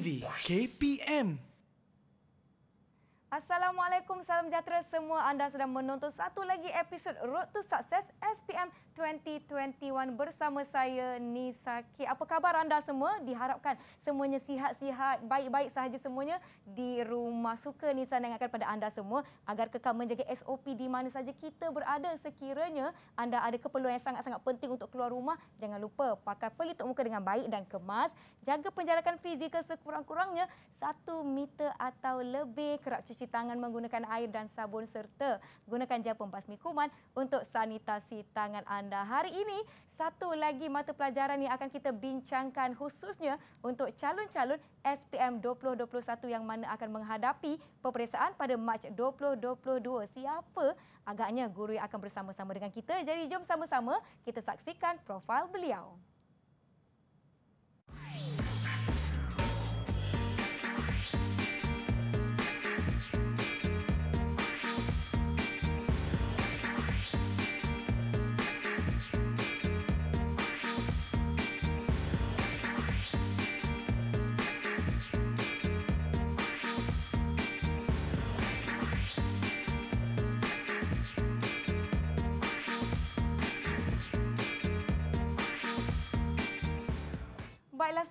KPM. Assalamualaikum, salam sejahtera semua. Anda sedang menonton satu lagi episod Road to Success SPM 2021 bersama saya Nisa K. Apa khabar anda semua? Diharapkan semuanya sihat-sihat, baik-baik sahaja semuanya di rumah. Suka Nisa nengahkan pada anda semua agar kekal menjaga SOP di mana saja kita berada sekiranya anda ada keperluan yang sangat-sangat penting untuk keluar rumah. Jangan lupa pakai pelitup muka dengan baik dan kemas. Jaga penjarakan fizikal sekurang-kurangnya satu meter atau lebih kerap cuci cuci tangan menggunakan air dan sabun serta gunakan gel pembasmi kuman untuk sanitasi tangan anda. Hari ini, satu lagi mata pelajaran yang akan kita bincangkan khususnya untuk calon-calon SPM 2021 yang mana akan menghadapi peperiksaan pada Mac 2022. Siapa agaknya guru akan bersama-sama dengan kita? Jadi jom sama-sama kita saksikan profil beliau.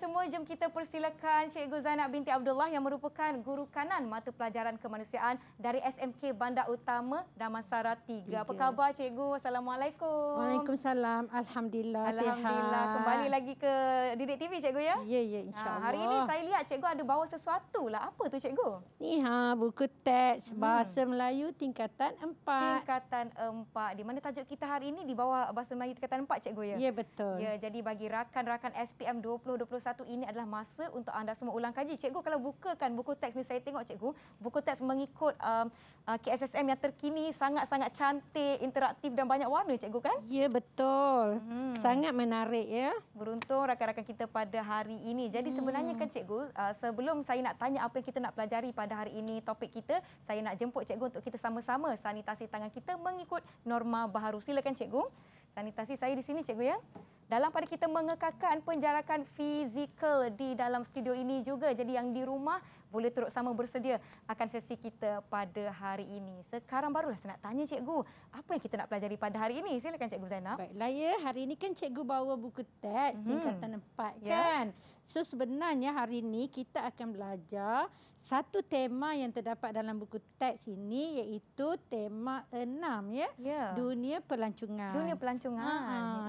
semua, jom kita persilakan Cikgu Zainab binti Abdullah yang merupakan guru kanan mata pelajaran kemanusiaan dari SMK Bandar Utama Damansara 3. Apa khabar Cikgu? Assalamualaikum. Waalaikumsalam. Alhamdulillah. Alhamdulillah. Sihat. Kembali lagi ke Didik TV Cikgu ya? Ya, ya. Ah, InsyaAllah. Ha, hari ini saya lihat Cikgu ada bawa sesuatu lah. Apa tu Cikgu? Ni ha, buku teks hmm. Bahasa hmm. Melayu Tingkatan 4. Tingkatan 4. Di mana tajuk kita hari ini di bawah Bahasa Melayu Tingkatan 4 Cikgu ya? Ya, betul. Ya, jadi bagi rakan-rakan SPM 2021 satu ini adalah masa untuk anda semua ulang kaji. Cikgu kalau bukakan buku teks ni saya tengok cikgu, buku teks mengikut um, uh, KSSM yang terkini sangat-sangat cantik, interaktif dan banyak warna cikgu kan? Ya betul. Hmm. Sangat menarik ya. Beruntung rakan-rakan kita pada hari ini. Jadi hmm. sebenarnya kan cikgu, uh, sebelum saya nak tanya apa yang kita nak pelajari pada hari ini topik kita, saya nak jemput cikgu untuk kita sama-sama sanitasi tangan kita mengikut norma baharu. Silakan cikgu sanitasi saya di sini cikgu ya. Dalam pada kita mengekalkan penjarakan fizikal di dalam studio ini juga. Jadi yang di rumah boleh turut sama bersedia akan sesi kita pada hari ini. Sekarang barulah saya nak tanya cikgu, apa yang kita nak pelajari pada hari ini? Silakan cikgu Zainab. Baiklah ya, hari ini kan cikgu bawa buku teks hmm. tingkatan 4 yeah. kan. So sebenarnya hari ini kita akan belajar satu tema yang terdapat dalam buku teks ini iaitu tema enam ya. Yeah. Dunia pelancongan. Dunia pelancongan. Ha,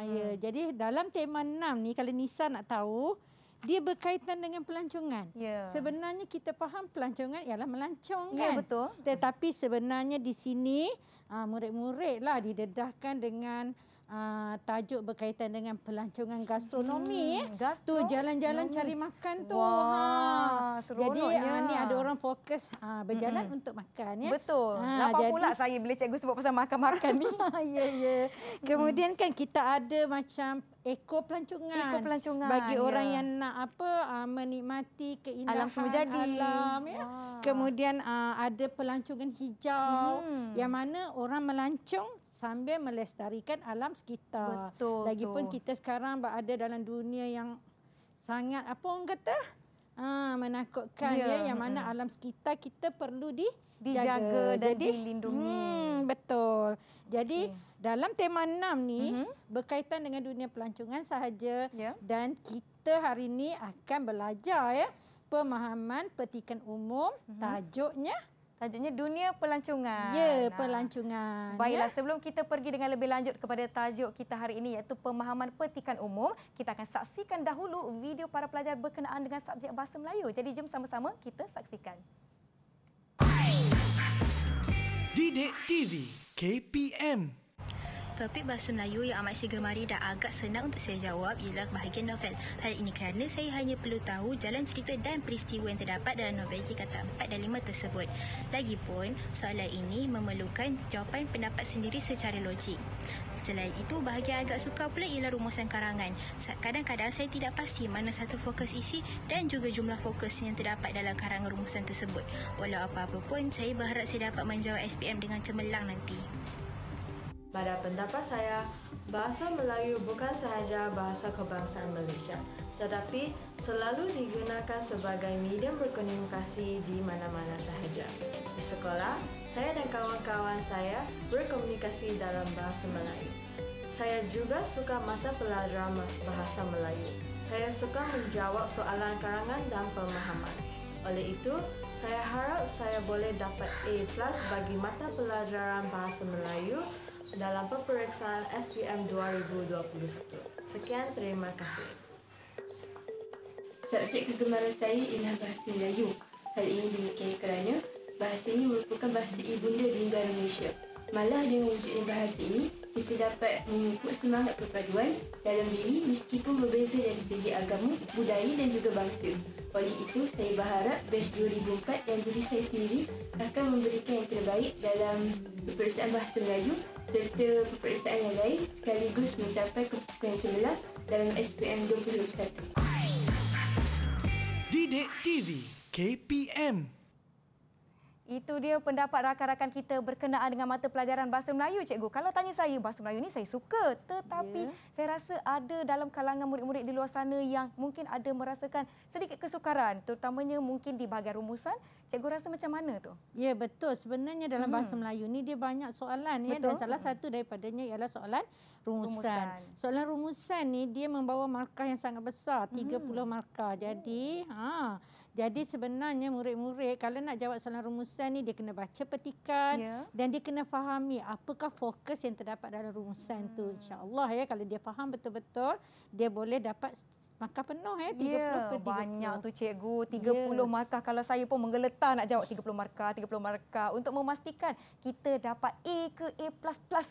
hmm. ya. Jadi dalam tema enam ni kalau Nisa nak tahu dia berkaitan dengan pelancongan. Yeah. Sebenarnya kita faham pelancongan ialah melancong ya, kan? yeah, betul. Tetapi sebenarnya di sini ah, murid-murid lah didedahkan dengan uh, tajuk berkaitan dengan pelancongan gastronomi. Hmm. Eh. Tu jalan-jalan hmm. cari makan tu. Wah, ha. Jadi uh, ni ada orang fokus uh, berjalan -hmm. untuk makan. Ya. Betul. Ha, Lapa jadi... pula saya bila cikgu sebut pasal makan-makan ni. ya, ya. Kemudian kan kita ada macam Eko pelancongan. Eko pelancongan. Bagi ya. orang yang nak apa uh, menikmati keindahan alam. Semua jadi. alam ya. Kemudian uh, ada pelancongan hijau. Hmm. Yang mana orang melancong sambil melestarikan alam sekitar. Betul. Lagipun tu. kita sekarang berada dalam dunia yang sangat apa orang kata? Ha, menakutkan ya. ya yang mana hmm. alam sekitar kita perlu di dijaga dan Jadi, dilindungi. Hmm, betul. Jadi okay. dalam tema enam ni hmm. berkaitan dengan dunia pelancongan sahaja ya. dan kita hari ini akan belajar ya pemahaman petikan umum hmm. tajuknya Tajuknya Dunia Pelancongan. Ya, yeah, pelancongan. Baiklah, yeah. sebelum kita pergi dengan lebih lanjut kepada tajuk kita hari ini iaitu pemahaman petikan umum, kita akan saksikan dahulu video para pelajar berkenaan dengan subjek Bahasa Melayu. Jadi jom sama-sama kita saksikan. Didik TV KPM Topik bahasa Melayu yang amat saya gemari dan agak senang untuk saya jawab ialah bahagian novel. Hal ini kerana saya hanya perlu tahu jalan cerita dan peristiwa yang terdapat dalam novel kata 4 dan 5 tersebut. Lagipun, soalan ini memerlukan jawapan pendapat sendiri secara logik. Selain itu, bahagian agak suka pula ialah rumusan karangan. Kadang-kadang saya tidak pasti mana satu fokus isi dan juga jumlah fokus yang terdapat dalam karangan rumusan tersebut. Walau apa-apa pun, saya berharap saya dapat menjawab SPM dengan cemerlang nanti. Pada pendapat saya, bahasa Melayu bukan sahaja bahasa kebangsaan Malaysia, tetapi selalu digunakan sebagai medium berkomunikasi di mana-mana sahaja. Di sekolah, saya dan kawan-kawan saya berkomunikasi dalam bahasa Melayu. Saya juga suka mata pelajaran bahasa Melayu. Saya suka menjawab soalan karangan dan pemahaman. Oleh itu, saya harap saya boleh dapat A+ bagi mata pelajaran bahasa Melayu dalam peperiksaan SPM 2021. Sekian, terima kasih. Subjek kegemaran saya ialah bahasa Melayu. Hal ini demikian kerana bahasa ini merupakan bahasa ibunda di negara Malaysia malah dengan wujudnya bahasa ini, kita dapat mengukur semangat perpaduan dalam diri meskipun berbeza dari segi agama, budaya dan juga bangsa. Oleh itu, saya berharap Bash 2004 dan diri saya sendiri akan memberikan yang terbaik dalam peperiksaan bahasa Melayu serta peperiksaan yang lain sekaligus mencapai keputusan cemerlang dalam SPM 2021. Didik TV KPM itu dia pendapat rakan-rakan kita berkenaan dengan mata pelajaran Bahasa Melayu, cikgu. Kalau tanya saya, Bahasa Melayu ni saya suka. Tetapi yeah. saya rasa ada dalam kalangan murid-murid di luar sana yang mungkin ada merasakan sedikit kesukaran. Terutamanya mungkin di bahagian rumusan. Cikgu rasa macam mana tu? Ya, betul. Sebenarnya dalam Bahasa hmm. Melayu ni dia banyak soalan. Ya? Dan salah satu daripadanya ialah soalan rumusan. rumusan. Soalan rumusan ni dia membawa markah yang sangat besar. 30 hmm. markah. Jadi, hmm. ha. Jadi sebenarnya murid-murid kalau nak jawab soalan rumusan ni dia kena baca petikan yeah. dan dia kena fahami apakah fokus yang terdapat dalam rumusan hmm. tu. Insya-Allah ya kalau dia faham betul-betul dia boleh dapat Maka penuh eh 30 yeah, per 30. Banyak tu cikgu. 30 ya. yeah. markah kalau saya pun menggeletar nak jawab 30 markah, 30 markah untuk memastikan kita dapat A ke A++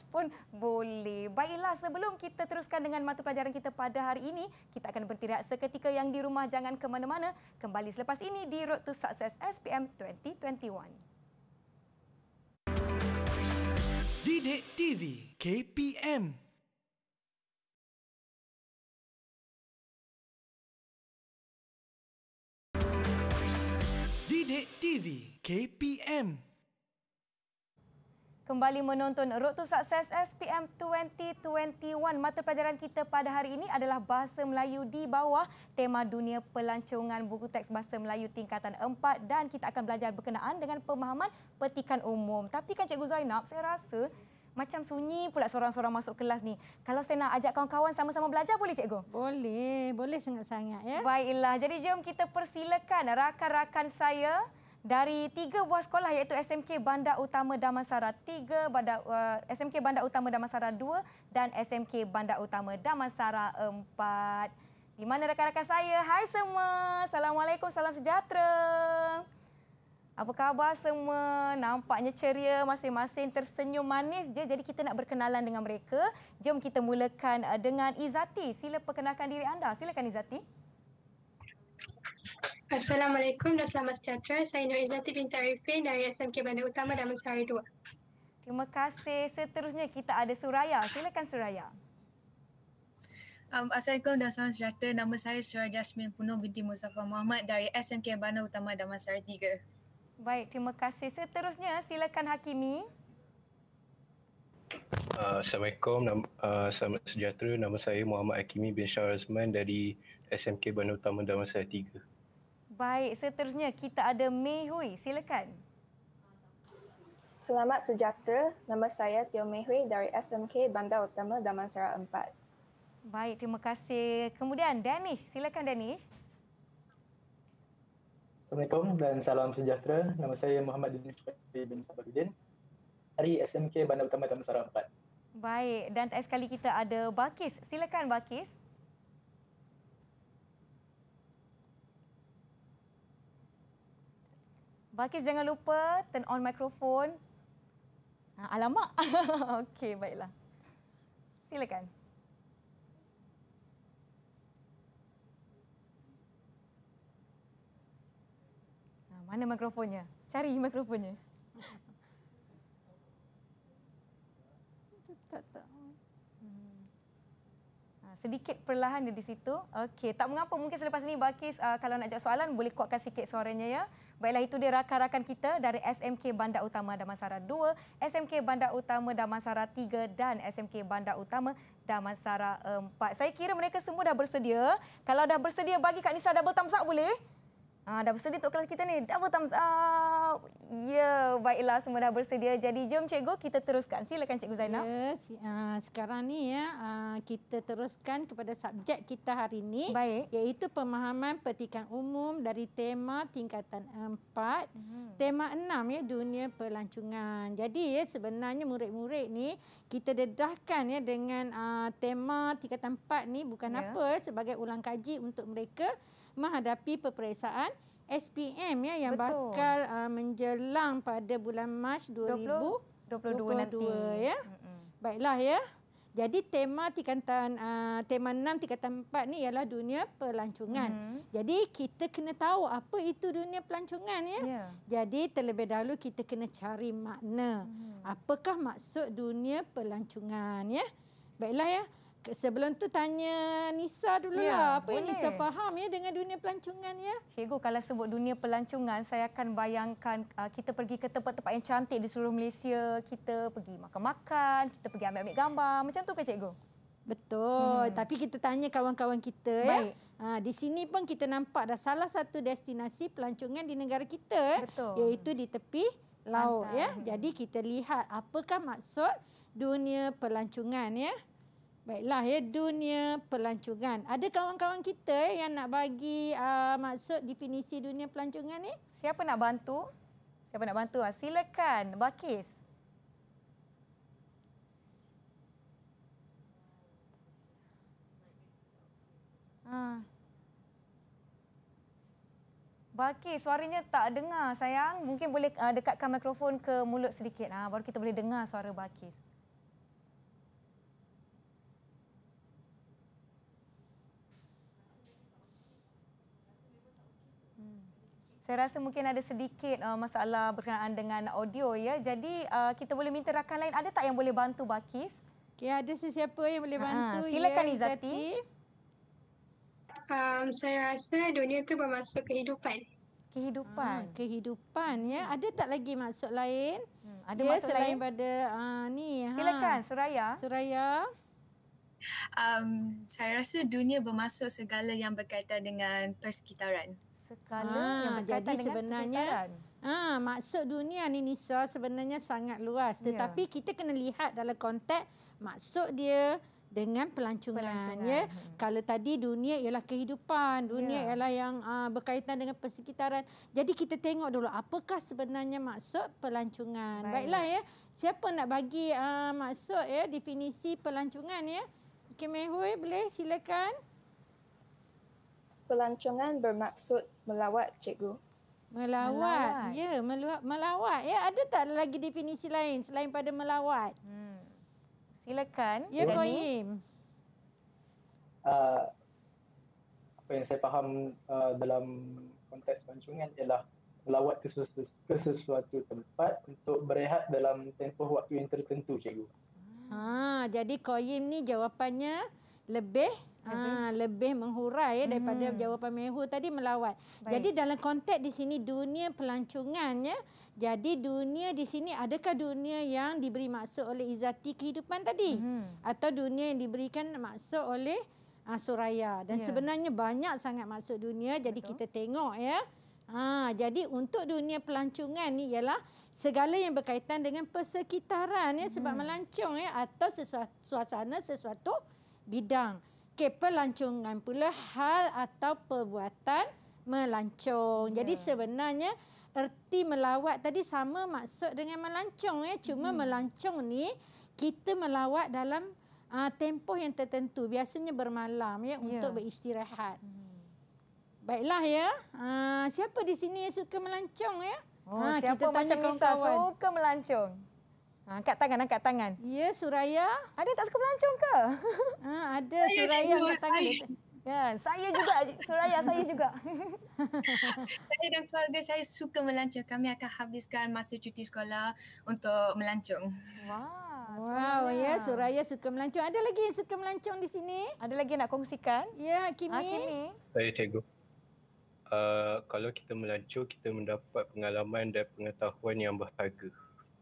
pun boleh. Baiklah sebelum kita teruskan dengan mata pelajaran kita pada hari ini, kita akan berhenti seketika yang di rumah jangan ke mana-mana. Kembali selepas ini di Road to Success SPM 2021. Didik TV KPM Didik TV KPM Kembali menonton Road to Success SPM 2021. Mata pelajaran kita pada hari ini adalah Bahasa Melayu di bawah tema dunia pelancongan buku teks Bahasa Melayu tingkatan 4 dan kita akan belajar berkenaan dengan pemahaman petikan umum. Tapi kan Cikgu Zainab, saya rasa macam sunyi pula seorang-seorang masuk kelas ni. Kalau saya nak ajak kawan-kawan sama-sama belajar boleh cikgu? Boleh, boleh sangat-sangat ya. Baiklah. Jadi jom kita persilakan rakan-rakan saya dari tiga buah sekolah iaitu SMK Bandar Utama Damansara 3, Bandar, uh, SMK Bandar Utama Damansara 2 dan SMK Bandar Utama Damansara 4. Di mana rakan-rakan saya? Hai semua. Assalamualaikum, salam sejahtera. Apa khabar semua? Nampaknya ceria masing-masing tersenyum manis je. Jadi kita nak berkenalan dengan mereka. Jom kita mulakan eh, dengan Izati. Sila perkenalkan diri anda. Silakan Izati. Assalamualaikum dan selamat sejahtera. Saya Nur Izati binti Arifin dari SMK Bandar Utama dan Mesari 2. Terima kasih. Seterusnya kita ada Suraya. Silakan Suraya. Um, Assalamualaikum dan selamat sejahtera. Nama saya Suraya Jasmine Puno binti Muzaffar Muhammad dari SMK Bandar Utama Damansara 3. Baik, terima kasih. Seterusnya, silakan Hakimi. Uh, Assalamualaikum, nama, uh, selamat sejahtera. Nama saya Muhammad Hakimi bin Shah Razman dari SMK Bandar Utama Saya Tiga. Baik, seterusnya kita ada Mei Hui. Silakan. Selamat sejahtera. Nama saya Tio Mei Hui dari SMK Bandar Utama Damansara 4. Baik, terima kasih. Kemudian Danish, silakan Danish. Assalamualaikum dan salam sejahtera. Nama saya Muhammad Dini Cukai bin Sabarudin dari SMK Bandar Utama Taman Sarawak 4. Baik, dan terakhir sekali kita ada Bakis. Silakan Bakis. Bakis jangan lupa turn on microphone. Ah, alamak. Okey, baiklah. Silakan. Mana mikrofonnya? Cari mikrofonnya. Tak hmm. tahu. Sedikit perlahan di situ. Okey, tak mengapa. Mungkin selepas ini Bakis uh, kalau nak jawab soalan boleh kuatkan sikit suaranya ya. Baiklah itu dia rakan-rakan kita dari SMK Bandar Utama Damansara 2, SMK Bandar Utama Damansara 3 dan SMK Bandar Utama Damansara 4. Saya kira mereka semua dah bersedia. Kalau dah bersedia bagi Kak Nisa double thumbs up boleh? Ah, dah bersedia untuk kelas kita ni. Double thumbs up. Ya, yeah, baiklah semua dah bersedia. Jadi jom cikgu kita teruskan. Silakan cikgu Zainab. Ya, uh, sekarang ni ya, uh, kita teruskan kepada subjek kita hari ini. Baik. Iaitu pemahaman petikan umum dari tema tingkatan 4, hmm. tema 6 ya, dunia pelancongan. Jadi ya, sebenarnya murid-murid ni kita dedahkan ya dengan uh, tema tingkatan 4 ni bukan ya. apa sebagai ulang kaji untuk mereka menghadapi peperiksaan SPM ya yang Betul. bakal uh, menjelang pada bulan Mac 2022 nanti ya. Baiklah ya. Jadi tema tingkatan uh, tema enam tingkatan 4 ni ialah dunia pelancongan. Mm -hmm. Jadi kita kena tahu apa itu dunia pelancongan ya. Yeah. Jadi terlebih dahulu kita kena cari makna. Mm -hmm. Apakah maksud dunia pelancongan ya? Baiklah ya sebelum tu tanya Nisa dulu ya, lah. Apa yang Nisa faham ya dengan dunia pelancongan ya? Cikgu kalau sebut dunia pelancongan saya akan bayangkan uh, kita pergi ke tempat-tempat yang cantik di seluruh Malaysia. Kita pergi makan-makan, kita pergi ambil-ambil gambar. Macam tu ke cikgu? Betul. Hmm. Tapi kita tanya kawan-kawan kita ya. Baik. ya. Ha, di sini pun kita nampak ada salah satu destinasi pelancongan di negara kita. Eh. Betul. Iaitu di tepi laut Antara. ya. Jadi kita lihat apakah maksud dunia pelancongan ya. Baiklah ya dunia pelancongan. Ada kawan-kawan kita eh, yang nak bagi uh, maksud definisi dunia pelancongan ni? Eh? Siapa nak bantu? Siapa nak bantu? Ah, silakan Bakis. Ha. Bakis, suaranya tak dengar sayang. Mungkin boleh uh, dekatkan mikrofon ke mulut sedikit. Ha, baru kita boleh dengar suara Bakis. Saya rasa mungkin ada sedikit uh, masalah berkenaan dengan audio ya. Jadi uh, kita boleh minta rakan lain ada tak yang boleh bantu Bakis? Okey, ada sesiapa yang boleh ha, bantu? Ha, ya, silakan ya, Izati. Um, saya rasa dunia itu bermasuk kehidupan. Kehidupan. Hmm. Kehidupan ya. Hmm. Ada tak lagi maksud lain? Hmm. Ada ya, maksud selain lain pada uh, ni. Silakan Suraya. Suraya. Um, saya rasa dunia bermasuk segala yang berkaitan dengan persekitaran skala ha, ah, yang berkaitan jadi dengan sebenarnya kesihatan. ha ah, maksud dunia ni Nisa sebenarnya sangat luas ya. tetapi yeah. kita kena lihat dalam konteks maksud dia dengan pelancongan, ya. pelancongan. ya hmm. kalau tadi dunia ialah kehidupan dunia yeah. ialah yang uh, berkaitan dengan persekitaran jadi kita tengok dulu apakah sebenarnya maksud pelancongan Baik. baiklah ya siapa nak bagi uh, maksud ya definisi pelancongan ya Okey Mehui boleh silakan pelancongan bermaksud melawat cikgu. Melawat. melawat. Ya, meluat, melawat. Ya, ada tak lagi definisi lain selain pada melawat? Hmm. Silakan. Ya, Koyim. Uh, apa yang saya faham uh, dalam konteks pelancongan ialah melawat ke sesuatu, ke sesuatu tempat untuk berehat dalam tempoh waktu yang tertentu, cikgu. Ha, jadi Koyim ni jawapannya lebih Ha, lebih ah, menghurai hmm. daripada jawapan Mehu tadi melawat. Baik. Jadi dalam konteks di sini dunia pelancongannya. Jadi dunia di sini adakah dunia yang diberi maksud oleh izati kehidupan tadi? Hmm. Atau dunia yang diberikan maksud oleh uh, Suraya? Dan yeah. sebenarnya banyak sangat maksud dunia. Jadi kita tengok ya. Ha, jadi untuk dunia pelancongan ni ialah segala yang berkaitan dengan persekitaran ya. Sebab hmm. melancong ya. Atau sesuatu, suasana sesuatu bidang. Okey, pelancongan pula hal atau perbuatan melancong. Yeah. Jadi ya. sebenarnya erti melawat tadi sama maksud dengan melancong. Eh. Cuma hmm. melancong ni kita melawat dalam uh, tempoh yang tertentu. Biasanya bermalam ya yeah. untuk beristirahat. Hmm. Baiklah ya. Uh, siapa di sini yang suka melancong ya? Oh, ha, siapa kita macam Nisa suka melancong? Ha, angkat tangan, angkat ah, tangan. Ya, Suraya. Ada tak suka melancong ke? Ha, ada, saya Suraya. Juga, angkat tangan. Saya. Ya, saya juga, Suraya. saya juga. saya dan keluarga saya suka melancong. Kami akan habiskan masa cuti sekolah untuk melancong. Wow, wow ya Suraya suka melancong. Ada lagi yang suka melancong di sini? Ada lagi nak kongsikan? Ya, Hakimi. Ah, Hakimi. Saya cikgu. Uh, kalau kita melancong, kita mendapat pengalaman dan pengetahuan yang berharga.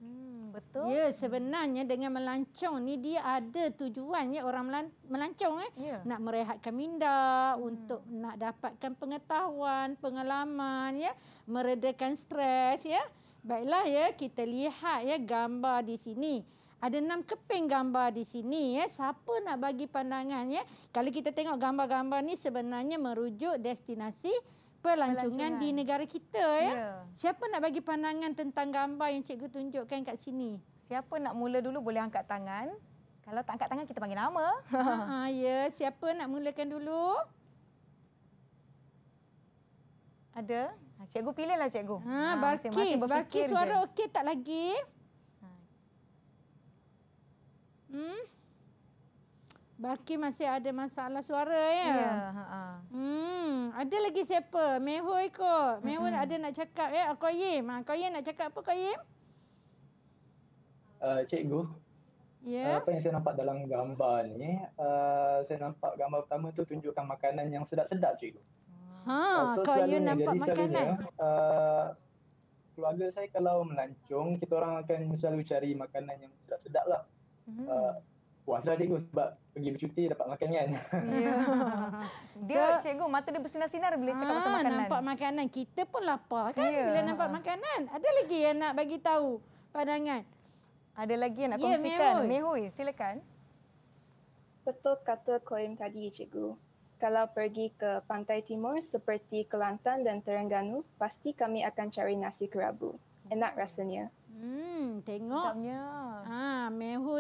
Hmm. Betul. Ya, sebenarnya dengan melancong ni dia ada tujuan ya orang melancong eh ya. nak merehatkan minda, hmm. untuk nak dapatkan pengetahuan, pengalaman ya, meredakan stres ya. Baiklah ya, kita lihat ya gambar di sini. Ada enam keping gambar di sini ya. Siapa nak bagi pandangan ya? Kalau kita tengok gambar-gambar ni sebenarnya merujuk destinasi apa lancungan di negara kita ya. Yeah. Siapa nak bagi pandangan tentang gambar yang cikgu tunjukkan kat sini? Siapa nak mula dulu boleh angkat tangan. Kalau tak angkat tangan kita panggil nama. Ha, ha ya, yeah. siapa nak mulakan dulu? Ada? Ha cikgu pilihlah cikgu. Ha bagi ha, bagi suara okey tak lagi? Ha. Hmm. Baki masih ada masalah suara ya. Ya, ha. Hmm, ada lagi siapa? Mehu ikut. Mehu mm-hmm. ada nak cakap ya. Eh? Oh, Qayyim. Ha, Qayyim nak cakap apa Qayyim? Uh, eh, cikgu. Ya. Yeah. Uh, apa yang saya nampak dalam gambar ni? Uh, saya nampak gambar pertama tu tunjukkan makanan yang sedap-sedap cikgu. Ha, eh, so, Qayyim nampak jadi makanan. Selalunya, uh, keluarga saya kalau melancung, kita orang akan selalu cari makanan yang sedap-sedap lah. Uh, Wah, senang cikgu sebab pergi bercuti dapat makan kan. Yeah. dia, so, cikgu, mata dia bersinar-sinar bila cakap pasal ah, makanan. Nampak makanan. Kita pun lapar kan yeah. bila nampak makanan. Ada lagi yang nak bagi tahu pandangan? Ada lagi yang nak yeah, kongsikan? Mehui, silakan. Betul kata Koim tadi, cikgu. Kalau pergi ke pantai timur seperti Kelantan dan Terengganu, pasti kami akan cari nasi kerabu. Enak rasanya. Hmm, tengok. Tentangnya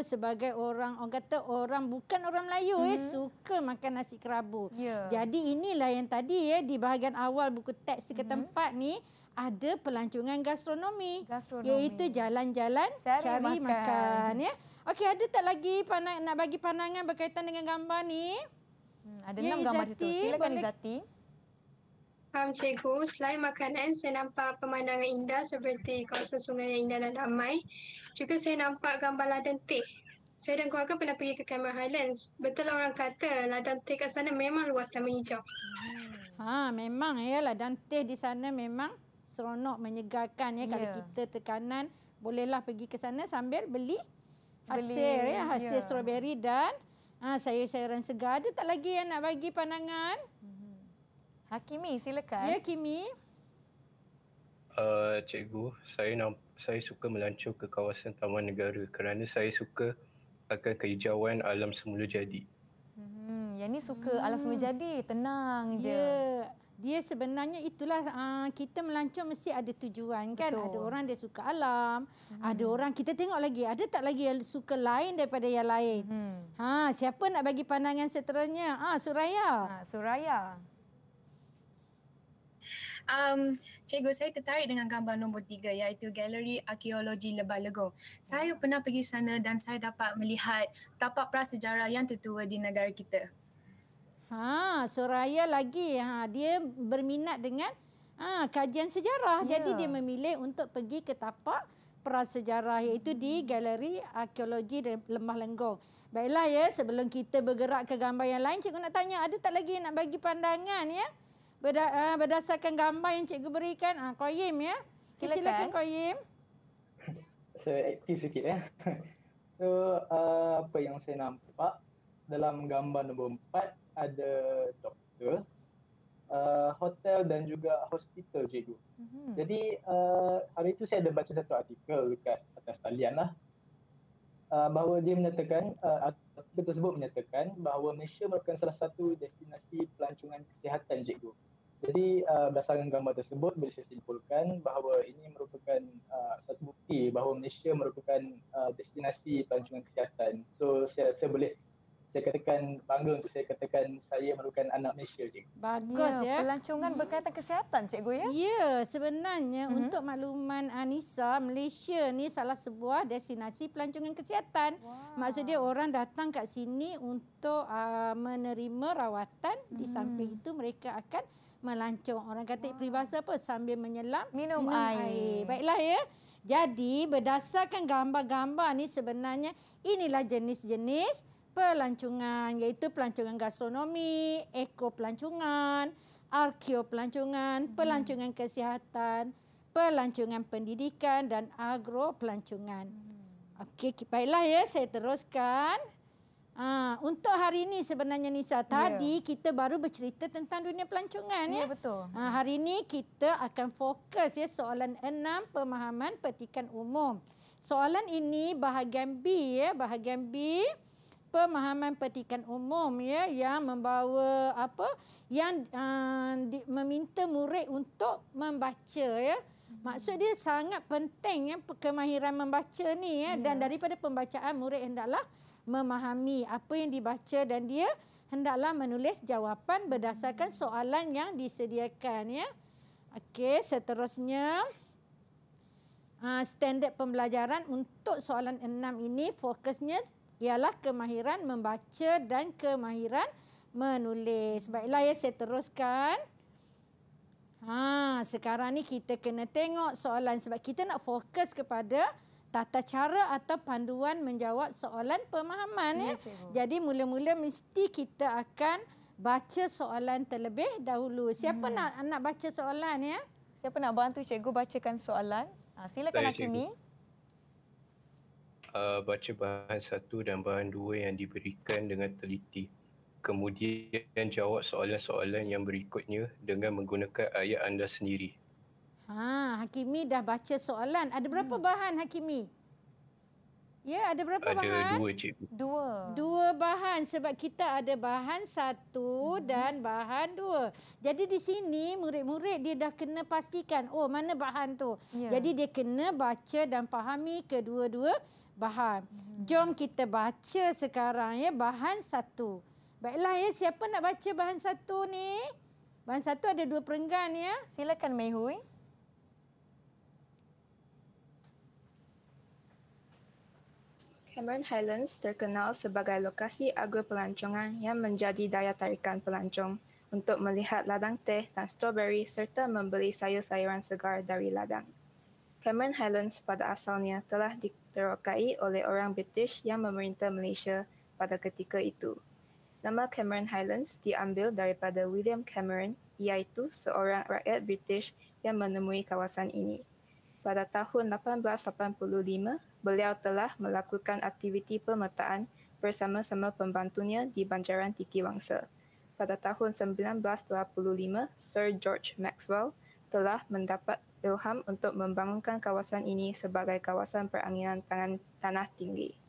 sebagai orang orang kata orang bukan orang Melayu eh, mm-hmm. eh suka makan nasi kerabu. Yeah. Jadi inilah yang tadi ya eh, di bahagian awal buku teks di mm-hmm. tempat ni ada pelancongan gastronomi, gastronomi. iaitu jalan-jalan cari, cari makan ya. Okey ada tak lagi pandang, nak bagi pandangan berkaitan dengan gambar ni? Hmm, ada ya, enam ya, gambar situ. Silakan Izati. Faham cikgu, selain makanan, saya nampak pemandangan indah seperti kawasan sungai yang indah dan ramai. Juga saya nampak gambar ladang teh. Saya dan keluarga pernah pergi ke Cameron Highlands. Betul lah orang kata ladang teh kat sana memang luas dan menghijau. Ha, memang ya ladang teh di sana memang seronok menyegarkan ya. Kalau yeah. kita tekanan bolehlah pergi ke sana sambil beli hasil ya. Hasil yeah. strawberry dan ha, saya sayuran segar. Ada tak lagi yang nak bagi pandangan? Hmm. Hakimi silakan. Ya Kimi. Uh, cikgu, saya nampak saya suka melancur ke kawasan taman negara kerana saya suka akan kehijauan alam semula jadi. Hmm, yang ni suka hmm. alam semula jadi, tenang je. Yeah. Dia sebenarnya itulah ah, kita melancong mesti ada tujuan kan. Betul. Ada orang dia suka alam, hmm. ada orang kita tengok lagi ada tak lagi yang suka lain daripada yang lain. Hmm. Ha siapa nak bagi pandangan seterusnya? Ah ha, Suraya. Ha, Suraya. Um, cikgu, saya tertarik dengan gambar nombor tiga iaitu Galeri Arkeologi Lebah Legong. Saya pernah pergi sana dan saya dapat melihat tapak prasejarah yang tertua di negara kita. Ha, Soraya lagi. Ha, dia berminat dengan ha, kajian sejarah. Yeah. Jadi dia memilih untuk pergi ke tapak prasejarah iaitu di hmm. Galeri Arkeologi Lemah Lenggong. Baiklah ya, sebelum kita bergerak ke gambar yang lain, cikgu nak tanya ada tak lagi nak bagi pandangan ya? Berda, uh, ah, berdasarkan gambar yang cikgu berikan. Uh, ah, Koyim ya. Silakan, Silakan Koyim. Saya aktif sikit ya. So uh, apa yang saya nampak dalam gambar nombor empat ada doktor, uh, hotel dan juga hospital cikgu. Mm-hmm. Jadi uh, hari itu saya ada baca satu artikel dekat atas talian lah. Uh, bahawa dia menyatakan, uh, artikel tersebut menyatakan bahawa Malaysia merupakan salah satu destinasi pelancongan kesihatan cikgu. Jadi uh, berdasarkan gambar tersebut boleh saya simpulkan bahawa ini merupakan uh, satu bukti bahawa Malaysia merupakan uh, destinasi pelancongan kesihatan. So saya saya boleh saya katakan bangga untuk saya katakan saya merupakan anak Malaysia je. Bagus ya. ya. Pelancongan hmm. berkaitan kesihatan cikgu ya. Ya, sebenarnya hmm. untuk makluman Anissa, Malaysia ni salah sebuah destinasi pelancongan kesihatan. Wow. Maksud dia orang datang kat sini untuk uh, menerima rawatan hmm. di samping itu mereka akan Melancung Orang kata wow. Ah. peribahasa apa? Sambil menyelam minum, minum air. air. Baiklah ya. Jadi berdasarkan gambar-gambar ni sebenarnya inilah jenis-jenis pelancongan iaitu pelancongan gastronomi, eko pelancongan, arkeo pelancongan, hmm. pelancongan kesihatan, pelancongan pendidikan dan agro pelancongan. Hmm. Okey, baiklah ya saya teruskan. Ha, untuk hari ini sebenarnya Nisa, yeah. tadi kita baru bercerita tentang dunia pelancongan. Ya, ya, betul. Ha, hari ini kita akan fokus ya soalan enam pemahaman petikan umum. Soalan ini bahagian B ya, bahagian B pemahaman petikan umum ya yang membawa apa yang um, di, meminta murid untuk membaca ya. Maksud dia sangat penting ya kemahiran membaca ni ya yeah. dan ya. daripada pembacaan murid hendaklah memahami apa yang dibaca dan dia hendaklah menulis jawapan berdasarkan soalan yang disediakan ya. Okey, seterusnya ah, standard pembelajaran untuk soalan 6 ini fokusnya ialah kemahiran membaca dan kemahiran menulis. Baiklah ya, saya teruskan. Ha, sekarang ni kita kena tengok soalan sebab kita nak fokus kepada tata cara atau panduan menjawab soalan pemahaman. Ya, eh? Jadi mula-mula mesti kita akan baca soalan terlebih dahulu. Siapa hmm. nak anak baca soalan ya? Siapa nak bantu cikgu bacakan soalan? Ha, ah, silakan Hakimi. Uh, ah, baca bahan satu dan bahan dua yang diberikan dengan teliti. Kemudian jawab soalan-soalan yang berikutnya dengan menggunakan ayat anda sendiri. Ha, Hakimi dah baca soalan. Ada berapa hmm. bahan Hakimi? Ya, ada berapa ada bahan? Ada dua, Cik. Dua. Dua bahan sebab kita ada bahan satu hmm. dan bahan dua. Jadi di sini murid-murid dia dah kena pastikan oh mana bahan tu. Ya. Jadi dia kena baca dan fahami kedua-dua bahan. Hmm. Jom kita baca sekarang ya bahan satu. Baiklah ya, siapa nak baca bahan satu ni? Bahan satu ada dua perenggan ya. Silakan Mei Hui. Cameron Highlands terkenal sebagai lokasi agro pelancongan yang menjadi daya tarikan pelancong untuk melihat ladang teh dan strawberry serta membeli sayur-sayuran segar dari ladang. Cameron Highlands pada asalnya telah diterokai oleh orang British yang memerintah Malaysia pada ketika itu. Nama Cameron Highlands diambil daripada William Cameron iaitu seorang rakyat British yang menemui kawasan ini. Pada tahun 1885, beliau telah melakukan aktiviti pemetaan bersama-sama pembantunya di Banjaran Titiwangsa. Pada tahun 1925, Sir George Maxwell telah mendapat ilham untuk membangunkan kawasan ini sebagai kawasan peranginan tanah tinggi.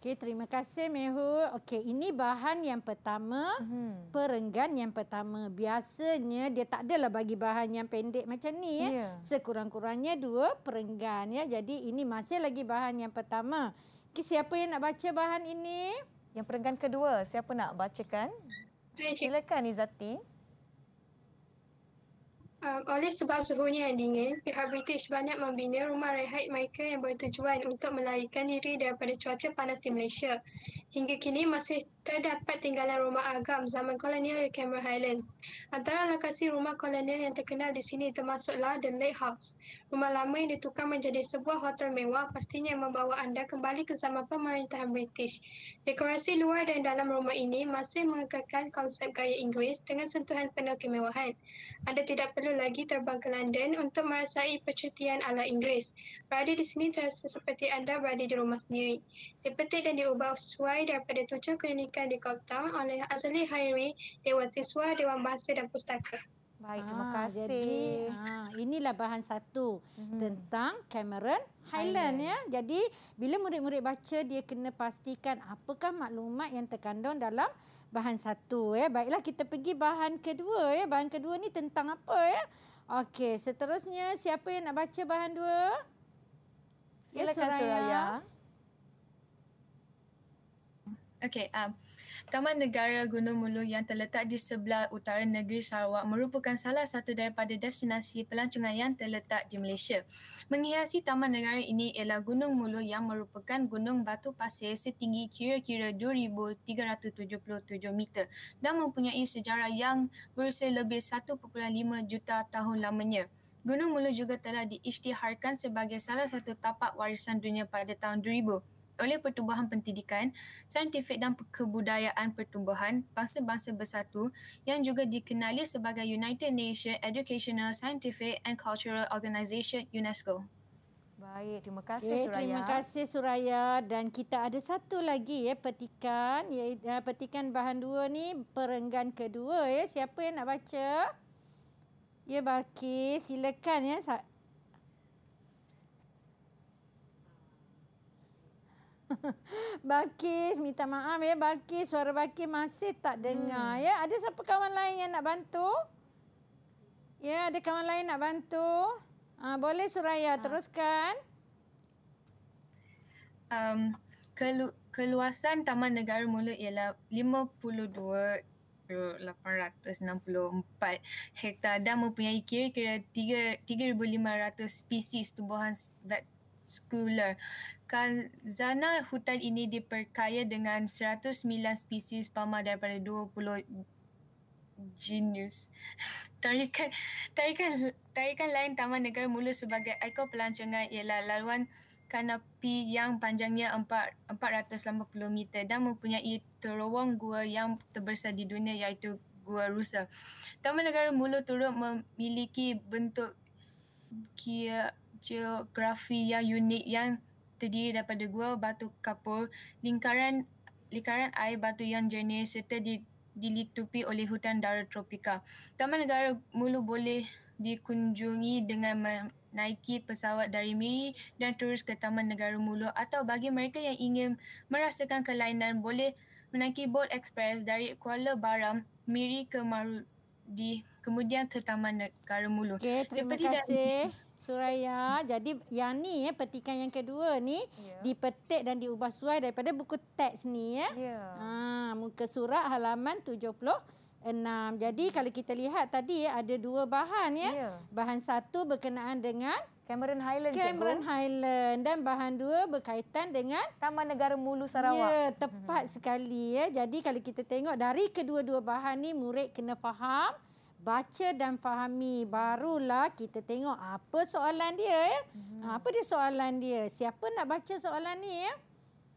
Okey, terima kasih Mehu. Okey, ini bahan yang pertama, hmm. perenggan yang pertama. Biasanya dia tak adalah bagi bahan yang pendek macam ni. Yeah. Ya. Sekurang-kurangnya dua perenggan. ya. Jadi ini masih lagi bahan yang pertama. Okay, siapa yang nak baca bahan ini? Yang perenggan kedua, siapa nak bacakan? Silakan Izzati. Okay. Um, oleh sebab suhunya yang dingin, pihak British banyak membina rumah rehat mereka yang bertujuan untuk melarikan diri daripada cuaca panas di Malaysia. Hingga kini masih terdapat tinggalan rumah agam zaman kolonial di Cameron Highlands. Antara lokasi rumah kolonial yang terkenal di sini termasuklah The Lake House. Rumah lama yang ditukar menjadi sebuah hotel mewah pastinya membawa anda kembali ke zaman pemerintahan British. Dekorasi luar dan dalam rumah ini masih mengekalkan konsep gaya Inggeris dengan sentuhan penuh kemewahan. Anda tidak perlu lagi terbang ke London untuk merasai percutian ala Inggeris. Berada di sini terasa seperti anda berada di rumah sendiri. Dipetik dan diubah sesuai dimulai daripada tujuh klinikal di Kota oleh Azali Hairi, Dewan Siswa, Dewan Bahasa dan Pustaka. Baik, terima ah, kasih. Jadi, ah, inilah bahan satu hmm. tentang Cameron Highland. ya. Jadi, bila murid-murid baca, dia kena pastikan apakah maklumat yang terkandung dalam bahan satu. Ya. Baiklah, kita pergi bahan kedua. ya. Bahan kedua ni tentang apa? ya? Okey, seterusnya siapa yang nak baca bahan dua? Ya, Silakan, Silakan Suraya. Suraya. Okey, um, Taman Negara Gunung Mulu yang terletak di sebelah utara negeri Sarawak merupakan salah satu daripada destinasi pelancongan yang terletak di Malaysia. Menghiasi Taman Negara ini ialah Gunung Mulu yang merupakan gunung batu pasir setinggi kira-kira 2,377 meter dan mempunyai sejarah yang berusia lebih 1.5 juta tahun lamanya. Gunung Mulu juga telah diisytiharkan sebagai salah satu tapak warisan dunia pada tahun 2000 oleh pertumbuhan pendidikan, saintifik dan kebudayaan pertumbuhan bangsa-bangsa bersatu yang juga dikenali sebagai United Nations Educational, Scientific and Cultural Organization UNESCO. Baik, terima kasih okay, Suraya. Terima kasih Suraya dan kita ada satu lagi ya petikan ya, ya petikan bahan dua ni perenggan kedua ya. Siapa yang nak baca? Ya Baki, silakan ya. Bakis, minta maaf ya. Bakis, suara Bakis masih tak dengar hmm. ya. Ada siapa kawan lain yang nak bantu? Ya, ada kawan lain nak bantu? Ha, boleh Suraya, ha. teruskan. Um, kelu keluasan Taman Negara Mula ialah 52 864 hektar dan mempunyai kira-kira 3,500 spesies tumbuhan vet menyebabkan zana hutan ini diperkaya dengan 109 spesies pama daripada 20 genus. Tarikan, tarikan, tarikan lain Taman Negara Mulu sebagai ikon pelancongan ialah laluan kanopi yang panjangnya 480 meter dan mempunyai terowong gua yang terbesar di dunia iaitu Gua Rusa. Taman Negara Mulu turut memiliki bentuk geografi yang unik yang terdiri daripada gua batu kapur, lingkaran lingkaran air batu yang jernih serta di, dilitupi oleh hutan darat tropika. Taman negara mulu boleh dikunjungi dengan menaiki pesawat dari Miri dan terus ke Taman Negara Mulu atau bagi mereka yang ingin merasakan kelainan boleh menaiki bot ekspres dari Kuala Baram, Miri ke Marudi kemudian ke Taman Negara Mulu. Okay, terima Depati kasih. Dan, Suraya. Jadi yang ni ya petikan yang kedua ni ya. dipetik dan diubah suai daripada buku teks ni ya. ya. Ha muka surat halaman 70 enam. Jadi kalau kita lihat tadi ya, ada dua bahan ya. Yeah. Bahan satu berkenaan dengan Cameron Highland. Cameron Highland dan bahan dua berkaitan dengan Taman Negara Mulu Sarawak. Ya, yeah, tepat hmm sekali ya. Jadi kalau kita tengok dari kedua-dua bahan ni murid kena faham baca dan fahami barulah kita tengok apa soalan dia ya. hmm Apa dia soalan dia? Siapa nak baca soalan ni ya?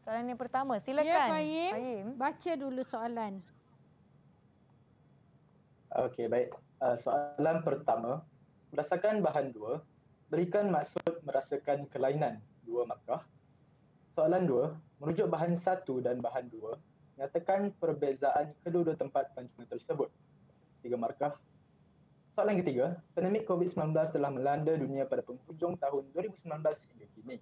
Soalan yang pertama, ya, silakan. Ya, Fahim. Baca dulu soalan. Okey, baik. Uh, soalan pertama, berdasarkan bahan dua, berikan maksud merasakan kelainan dua markah. Soalan dua, merujuk bahan satu dan bahan dua, nyatakan perbezaan kedua-dua tempat pancungan tersebut. Tiga markah, Soalan ketiga, pandemik COVID-19 telah melanda dunia pada penghujung tahun 2019 hingga kini.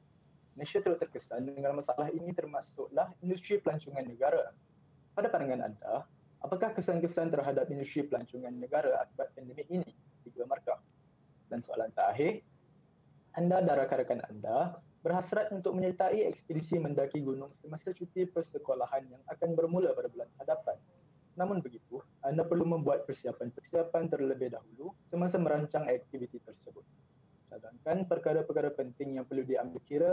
Malaysia telah terkesan dengan masalah ini termasuklah industri pelancongan negara. Pada pandangan anda, apakah kesan-kesan terhadap industri pelancongan negara akibat pandemik ini? Tiga markah. Dan soalan terakhir, anda dan rakan-rakan anda berhasrat untuk menyertai ekspedisi mendaki gunung semasa cuti persekolahan yang akan bermula pada bulan hadapan. Namun begitu, anda perlu membuat persiapan-persiapan terlebih dahulu semasa merancang aktiviti tersebut. Sedangkan perkara-perkara penting yang perlu diambil kira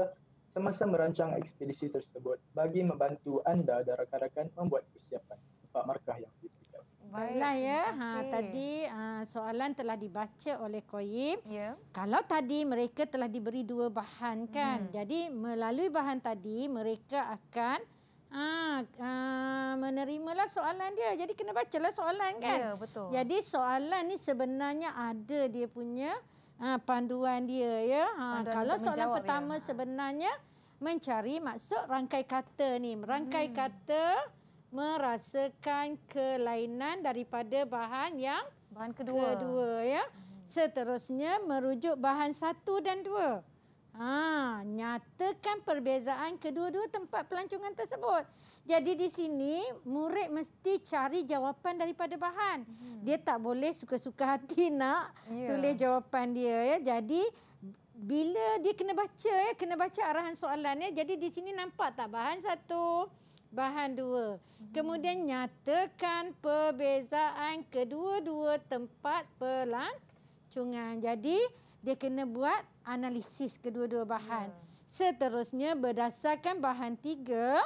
semasa merancang ekspedisi tersebut bagi membantu anda dan rakan-rakan membuat persiapan. Empat markah yang diberikan. Baiklah ya. Ha tadi uh, soalan telah dibaca oleh Koyim. Ya. Kalau tadi mereka telah diberi dua bahan kan. Hmm. Jadi melalui bahan tadi mereka akan Ah, ah, menerimalah soalan dia. Jadi kena bacalah soalan kan. Ya, betul. Jadi soalan ni sebenarnya ada dia punya ah panduan dia ya. Ha, kalau soalan ya. pertama dia. sebenarnya mencari maksud rangkai kata ni. Rangkai hmm. kata merasakan kelainan daripada bahan yang bahan kedua. Kedua ya. Hmm. Seterusnya merujuk bahan satu dan dua. Ah, nyatakan perbezaan kedua-dua tempat pelancongan tersebut. Jadi di sini murid mesti cari jawapan daripada bahan. Hmm. Dia tak boleh suka-suka hati nak yeah. tulis jawapan dia ya. Jadi bila dia kena baca ya, kena baca arahan soalannya. Jadi di sini nampak tak bahan satu, bahan dua. Hmm. Kemudian nyatakan perbezaan kedua-dua tempat pelancongan. Jadi dia kena buat analisis kedua-dua bahan. Yeah. Seterusnya berdasarkan bahan tiga,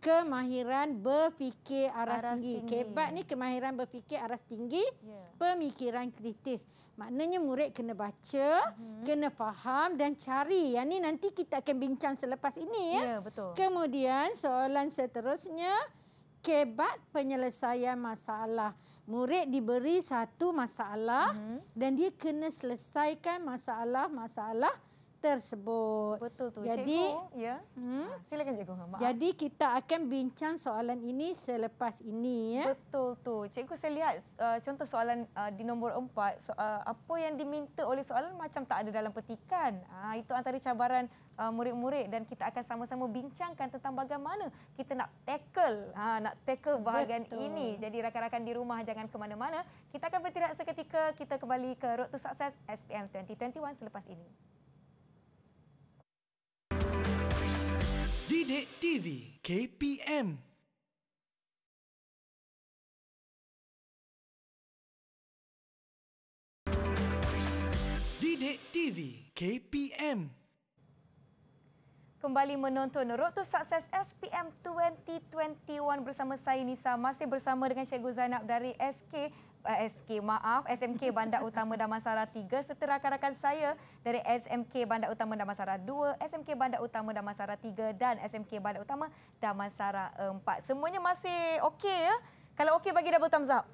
kemahiran berfikir aras, aras tinggi. tinggi. Kebat ni kemahiran berfikir aras tinggi, yeah. pemikiran kritis. Maknanya murid kena baca, mm-hmm. kena faham dan cari. Yang ni nanti kita akan bincang selepas ini ya. Ya, yeah, betul. Kemudian soalan seterusnya, kebat penyelesaian masalah murid diberi satu masalah mm -hmm. dan dia kena selesaikan masalah-masalah tersebut. Betul tu. Jadi, cikgu, ya. Hmm? Silakan cikgu. Maaf. Jadi kita akan bincang soalan ini selepas ini ya. Betul tu. Cikgu saya lihat uh, contoh soalan uh, di nombor 4 so, uh, apa yang diminta oleh soalan macam tak ada dalam petikan. Uh, itu antara cabaran uh, murid-murid uh, dan kita akan sama-sama bincangkan tentang bagaimana kita nak tackle ha, nak tackle bahagian Betul. ini jadi rakan-rakan di rumah jangan ke mana-mana kita akan bertirak seketika kita kembali ke Road to Success SPM 2021 selepas ini Sidik TV KPM Sidik TV KPM Kembali menonton Road to Success SPM 2021 bersama saya Nisa. Masih bersama dengan Cikgu Zainab dari SK Eh, SK maaf SMK Bandar Utama Damansara 3 serta rakan-rakan saya dari SMK Bandar Utama Damansara 2, SMK Bandar Utama Damansara 3 dan SMK Bandar Utama Damansara 4. Semuanya masih okey ya? Kalau okey bagi double thumbs up.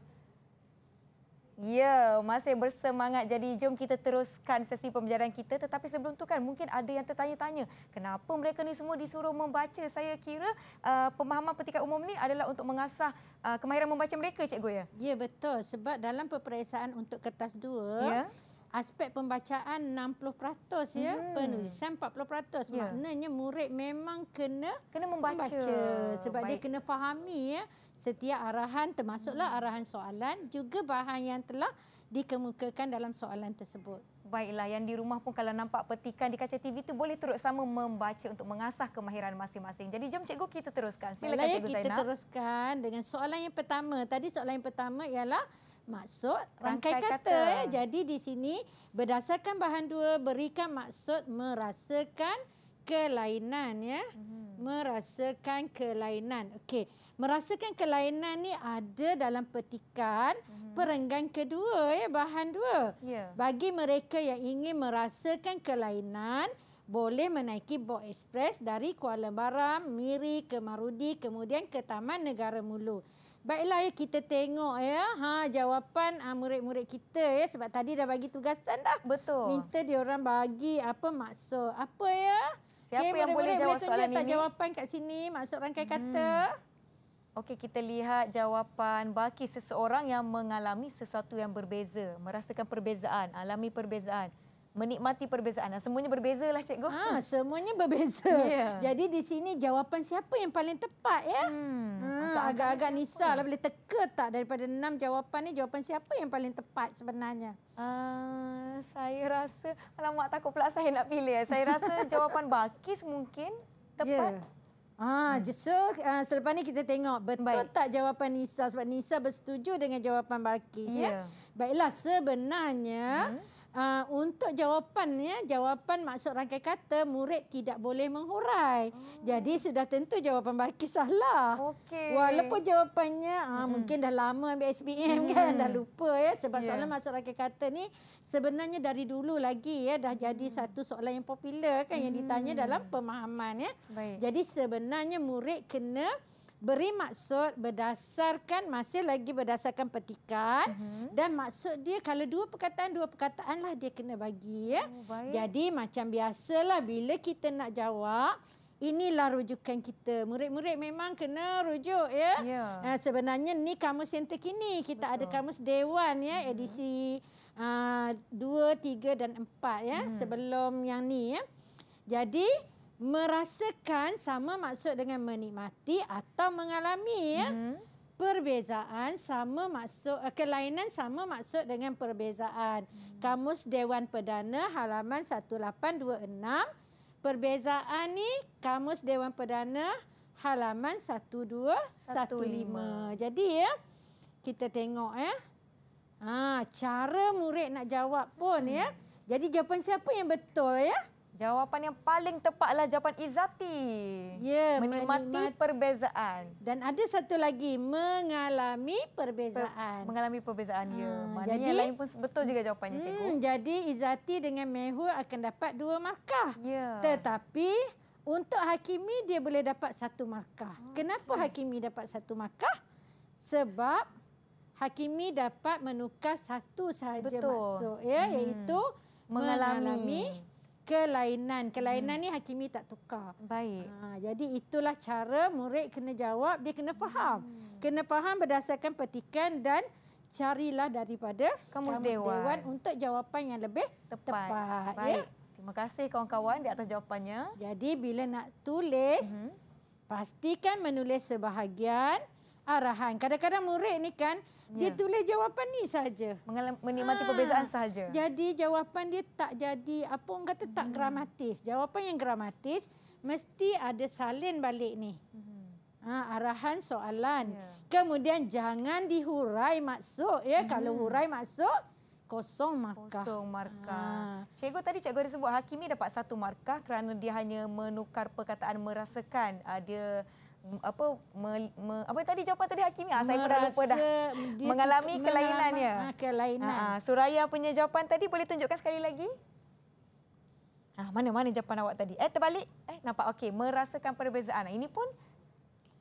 Ya, masih bersemangat. Jadi jom kita teruskan sesi pembelajaran kita. Tetapi sebelum tu kan mungkin ada yang tertanya-tanya kenapa mereka ni semua disuruh membaca. Saya kira uh, pemahaman petikan umum ni adalah untuk mengasah uh, kemahiran membaca mereka, Cikgu ya? Ya, betul. Sebab dalam peperiksaan untuk kertas dua, ya. aspek pembacaan 60% ya, hmm. penulisan 40%. Ya. Maknanya murid memang kena, kena membaca. membaca. Sebab Baik. dia kena fahami ya setiap arahan termasuklah hmm. arahan soalan juga bahan yang telah dikemukakan dalam soalan tersebut. Baiklah, yang di rumah pun kalau nampak petikan di kaca TV itu boleh terus sama membaca untuk mengasah kemahiran masing-masing. Jadi jom cikgu kita teruskan. Silakan Baiklah, cikgu kita Zainal. Kita teruskan dengan soalan yang pertama. Tadi soalan yang pertama ialah maksud rangkai, rangkai kata. kata. Ya. Jadi di sini berdasarkan bahan dua berikan maksud merasakan kelainan. ya, hmm. Merasakan kelainan. Okey merasakan kelainan ni ada dalam petikan mm-hmm. perenggan kedua ya bahan dua. Yeah. Bagi mereka yang ingin merasakan kelainan boleh menaiki bot ekspres dari Kuala Baram, Miri ke Marudi kemudian ke Taman Negara Mulu. Baiklah ya kita tengok ya ha jawapan ha, murid-murid kita ya sebab tadi dah bagi tugasan dah. Betul. Minta diorang bagi apa maksud. Apa ya? Siapa okay, yang boleh, boleh jawab boleh soalan ini? Tak jawapan kat sini maksud rangkai hmm. kata. Okey, kita lihat jawapan baki seseorang yang mengalami sesuatu yang berbeza, merasakan perbezaan, alami perbezaan, menikmati perbezaan. Ha, semuanya berbeza lah, cikgu. Ha, semuanya berbeza. Yeah. Jadi di sini jawapan siapa yang paling tepat ya? Agak-agak hmm. hmm, agak lah boleh teka tak daripada enam jawapan ni jawapan siapa yang paling tepat sebenarnya? Uh, saya rasa alamak takut pula saya nak pilih. Saya rasa jawapan Bakis mungkin ya. tepat. Yeah. Ah, hmm. So uh, selepas ni kita tengok betul Baik. tak jawapan Nisa sebab Nisa bersetuju dengan jawapan Balkis. Yeah. Ya? Baiklah sebenarnya... Hmm. Uh, untuk jawapannya, eh, jawapan maksud rangkai kata murid tidak boleh menghurai. Oh. Jadi sudah tentu jawapan Baki salah. Okay. Walaupun jawapannya uh, mungkin dah lama ambil SPM hmm. kan, dah lupa ya. Sebab yeah. soalan maksud rangkai kata ni sebenarnya dari dulu lagi ya dah jadi hmm. satu soalan yang popular kan yang ditanya dalam pemahaman ya. Baik. Jadi sebenarnya murid kena beri maksud berdasarkan masih lagi berdasarkan petikan mm-hmm. dan maksud dia kalau dua perkataan dua perkataan lah dia kena bagi ya. Oh, Jadi macam biasalah bila kita nak jawab Inilah rujukan kita. Murid-murid memang kena rujuk ya. ya. Uh, sebenarnya ni kamus yang terkini. Kita Betul. ada kamus dewan ya uh-huh. edisi uh, 2, 3 dan 4 ya uh-huh. sebelum yang ni ya. Jadi merasakan sama maksud dengan menikmati atau mengalami ya. Hmm. Perbezaan sama maksud eh, kelainan sama maksud dengan perbezaan. Hmm. Kamus Dewan Perdana halaman 1826. Perbezaan ni Kamus Dewan Perdana halaman 1215. 15. Jadi ya kita tengok ya. Ha, cara murid nak jawab pun ya. hmm. ya. Jadi jawapan siapa yang betul ya? Jawapan yang paling tepat adalah jawapan Izati. Ya, menikmati, menikmati perbezaan. Dan ada satu lagi, mengalami perbezaan. Per, mengalami perbezaan, ya. hmm, ya. Maknanya jadi, lain pun betul juga jawapannya, hmm, Cikgu. Jadi, Izati dengan Mehu akan dapat dua markah. Ya. Tetapi, untuk Hakimi, dia boleh dapat satu markah. Okay. Ah, Kenapa Hakimi dapat satu markah? Sebab Hakimi dapat menukar satu sahaja betul. maksud. Ya, hmm. Iaitu mengalami... mengalami kelainan. Kelainan hmm. ni Hakimi tak tukar. Baik. Ha, jadi itulah cara murid kena jawab, dia kena faham. Hmm. Kena faham berdasarkan petikan dan carilah daripada kamus, kamus dewan. dewan untuk jawapan yang lebih tepat. tepat ya. Baik. Ya? Terima kasih kawan-kawan di atas jawapannya. Jadi bila nak tulis, hmm. pastikan menulis sebahagian arahan. Kadang-kadang murid ni kan ya. dia tulis jawapan ni saja, menikmati ha. perbezaan ah, saja. Jadi jawapan dia tak jadi apa orang kata tak hmm. gramatis. Jawapan yang gramatis mesti ada salin balik ni. Hmm. Ha, arahan soalan. Ya. Kemudian jangan dihurai masuk ya. Hmm. Kalau hurai masuk kosong markah. Kosong markah. Ha. Cikgu tadi cikgu ada sebut Hakimi dapat satu markah kerana dia hanya menukar perkataan merasakan. Uh, apa me, me, apa tadi jawapan tadi hakim ya ah, saya pernah lupa dah mengalami ya, kelainan ha, suraya punya jawapan tadi boleh tunjukkan sekali lagi ha, mana mana jawapan awak tadi eh terbalik eh nampak okey merasakan perbezaan ini pun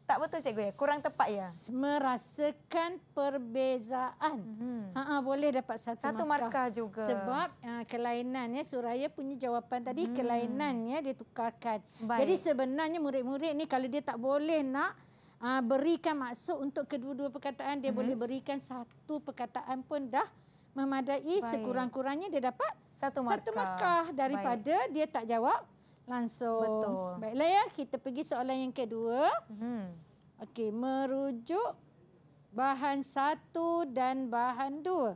tak betul cikgu ya? Kurang tepat ya? Merasakan perbezaan. Hmm. Ha -ha, boleh dapat satu, satu markah. markah juga. Sebab uh, ha, kelainannya Suraya punya jawapan tadi hmm. kelainannya dia tukarkan. Baik. Jadi sebenarnya murid-murid ni kalau dia tak boleh nak uh, berikan maksud untuk kedua-dua perkataan dia hmm. boleh berikan satu perkataan pun dah memadai sekurang-kurangnya dia dapat satu markah, satu markah daripada Baik. dia tak jawab Langsung. Betul. Baiklah ya, kita pergi soalan yang kedua. Hmm. Okey, merujuk bahan satu dan bahan dua.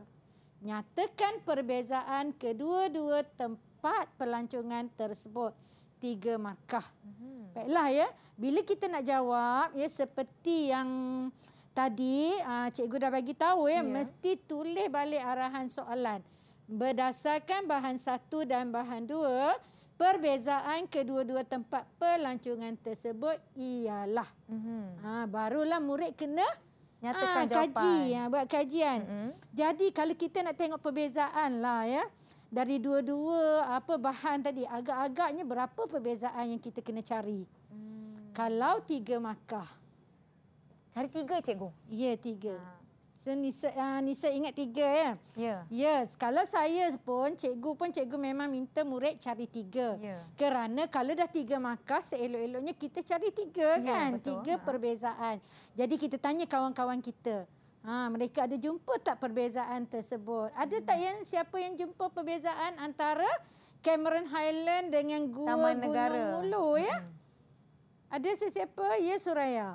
Nyatakan perbezaan kedua-dua tempat pelancongan tersebut. Tiga markah. Hmm. Baiklah ya, bila kita nak jawab ya seperti yang tadi uh, cikgu dah bagi tahu ya, yeah. mesti tulis balik arahan soalan. Berdasarkan bahan satu dan bahan dua, Perbezaan kedua-dua tempat pelancongan tersebut ialah. Mm -hmm. ha, barulah murid kena nyatakan ha, kaji, jawapan. Ha, buat kajian. Mm -hmm. Jadi kalau kita nak tengok perbezaan lah ya. Dari dua-dua apa bahan tadi. Agak-agaknya berapa perbezaan yang kita kena cari. Mm. Kalau tiga makah. Cari tiga cikgu? Ya tiga. Ha. Nisa, uh, Nisa ingat tiga ya? Ya. Yes. Ya, kalau saya pun, cikgu pun cikgu memang minta murid cari tiga. Ya. Kerana kalau dah tiga markah, seelok-eloknya kita cari tiga ya, kan? Betul. Tiga ha. perbezaan. Jadi kita tanya kawan-kawan kita. Ha, mereka ada jumpa tak perbezaan tersebut? Ada hmm. tak yang siapa yang jumpa perbezaan antara Cameron Highland dengan Gua Taman Gunung Negara. Mulu ya? Hmm. Ada sesiapa? Ya, Suraya.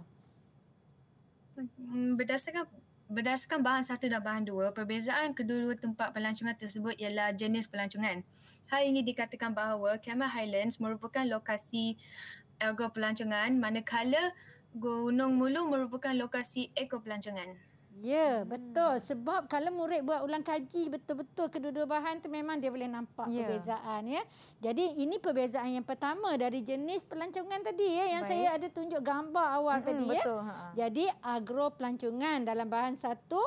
Hmm, berdasarkan berdasarkan bahan satu dan bahan dua, perbezaan kedua-dua tempat pelancongan tersebut ialah jenis pelancongan. Hal ini dikatakan bahawa Cameron Highlands merupakan lokasi ergo pelancongan manakala Gunung Mulu merupakan lokasi ekopelancongan. Ya, hmm. betul. Sebab kalau murid buat ulang kaji betul-betul kedua-dua bahan tu memang dia boleh nampak ya. perbezaan ya. Jadi ini perbezaan yang pertama dari jenis pelancongan tadi ya yang Baik. saya ada tunjuk gambar awal hmm, tadi ya. betul. ya. Jadi agro pelancongan dalam bahan satu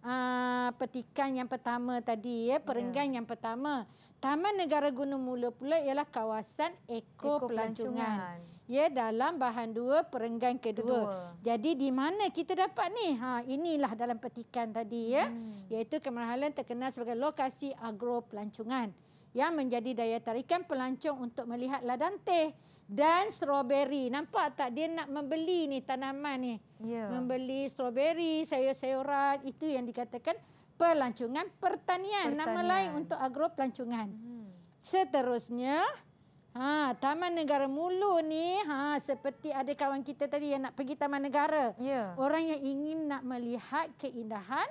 uh, petikan yang pertama tadi ya, ya. perenggan ya. yang pertama. Taman Negara Gunung Mula pula ialah kawasan ekor pelancongan. Ya, dalam bahan dua, perenggan kedua. kedua. Jadi di mana kita dapat ni? Ha, inilah dalam petikan tadi ya. Hmm. Iaitu Kemal terkenal sebagai lokasi agro pelancongan. Yang menjadi daya tarikan pelancong untuk melihat ladang teh dan stroberi. Nampak tak dia nak membeli ni tanaman ni. Yeah. Membeli stroberi, sayur-sayuran. Itu yang dikatakan pelancongan pertanian, pertanian. nama lain untuk agro pelancongan. Hmm. Seterusnya, ha, Taman Negara Mulu ni ha, seperti ada kawan kita tadi yang nak pergi Taman Negara. Ya. Orang yang ingin nak melihat keindahan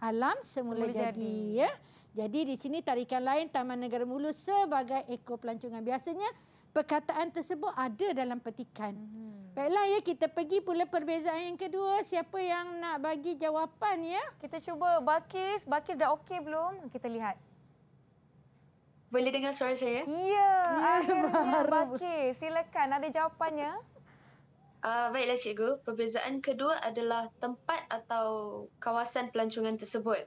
alam semula, semula jadi. jadi. Ya. Jadi di sini tarikan lain Taman Negara Mulu sebagai ekor Biasanya perkataan tersebut ada dalam petikan. Hmm. Baiklah ya kita pergi pula perbezaan yang kedua. Siapa yang nak bagi jawapan ya? Kita cuba Bakis. Bakis dah okey belum? Kita lihat. Boleh dengar suara saya? Ya, ya akhirnya Bakis. Silakan ada jawapannya. Uh, baiklah cikgu. Perbezaan kedua adalah tempat atau kawasan pelancongan tersebut.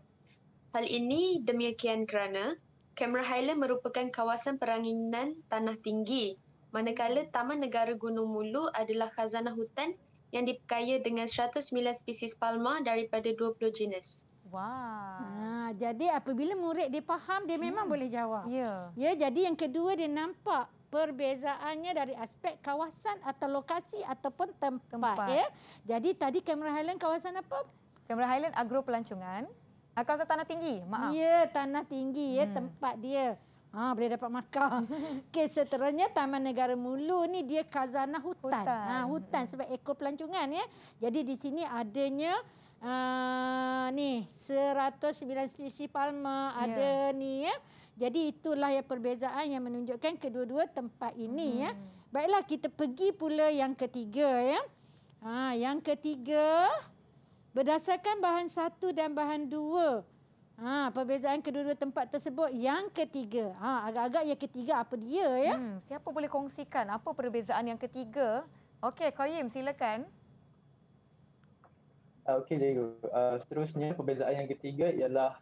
Hal ini demikian kerana Cameron Highland merupakan kawasan peranginan tanah tinggi, manakala Taman Negara Gunung Mulu adalah khazanah hutan yang dikaya dengan 109 spesies palma daripada 20 jenis. Wah. Ha, jadi apabila murid dia faham, dia memang hmm. boleh jawab. Ya. Yeah. Ya, jadi yang kedua dia nampak perbezaannya dari aspek kawasan atau lokasi ataupun tempat, tempat. ya. Jadi tadi Cameron Highland kawasan apa? Cameron Highland Agro Pelancongan. Uh, ah, kawasan tanah tinggi, maaf. Ya, tanah tinggi ya hmm. tempat dia. Ha, boleh dapat makan. Okey, seterusnya Taman Negara Mulu ni dia khazanah hutan. hutan. Ha, hutan sebab ekor pelancongan ya. Jadi di sini adanya uh, ni 109 spesies palma ada yeah. ni ya. Jadi itulah yang perbezaan yang menunjukkan kedua-dua tempat ini ya. hmm. ya. Baiklah kita pergi pula yang ketiga ya. Ha, yang ketiga Berdasarkan bahan satu dan bahan dua. Ha, perbezaan kedua-dua tempat tersebut. Yang ketiga. Ha, agak-agak yang ketiga apa dia ya? Hmm, siapa boleh kongsikan apa perbezaan yang ketiga? Okey, Koyim silakan. Uh, Okey, Jago. Uh, seterusnya perbezaan yang ketiga ialah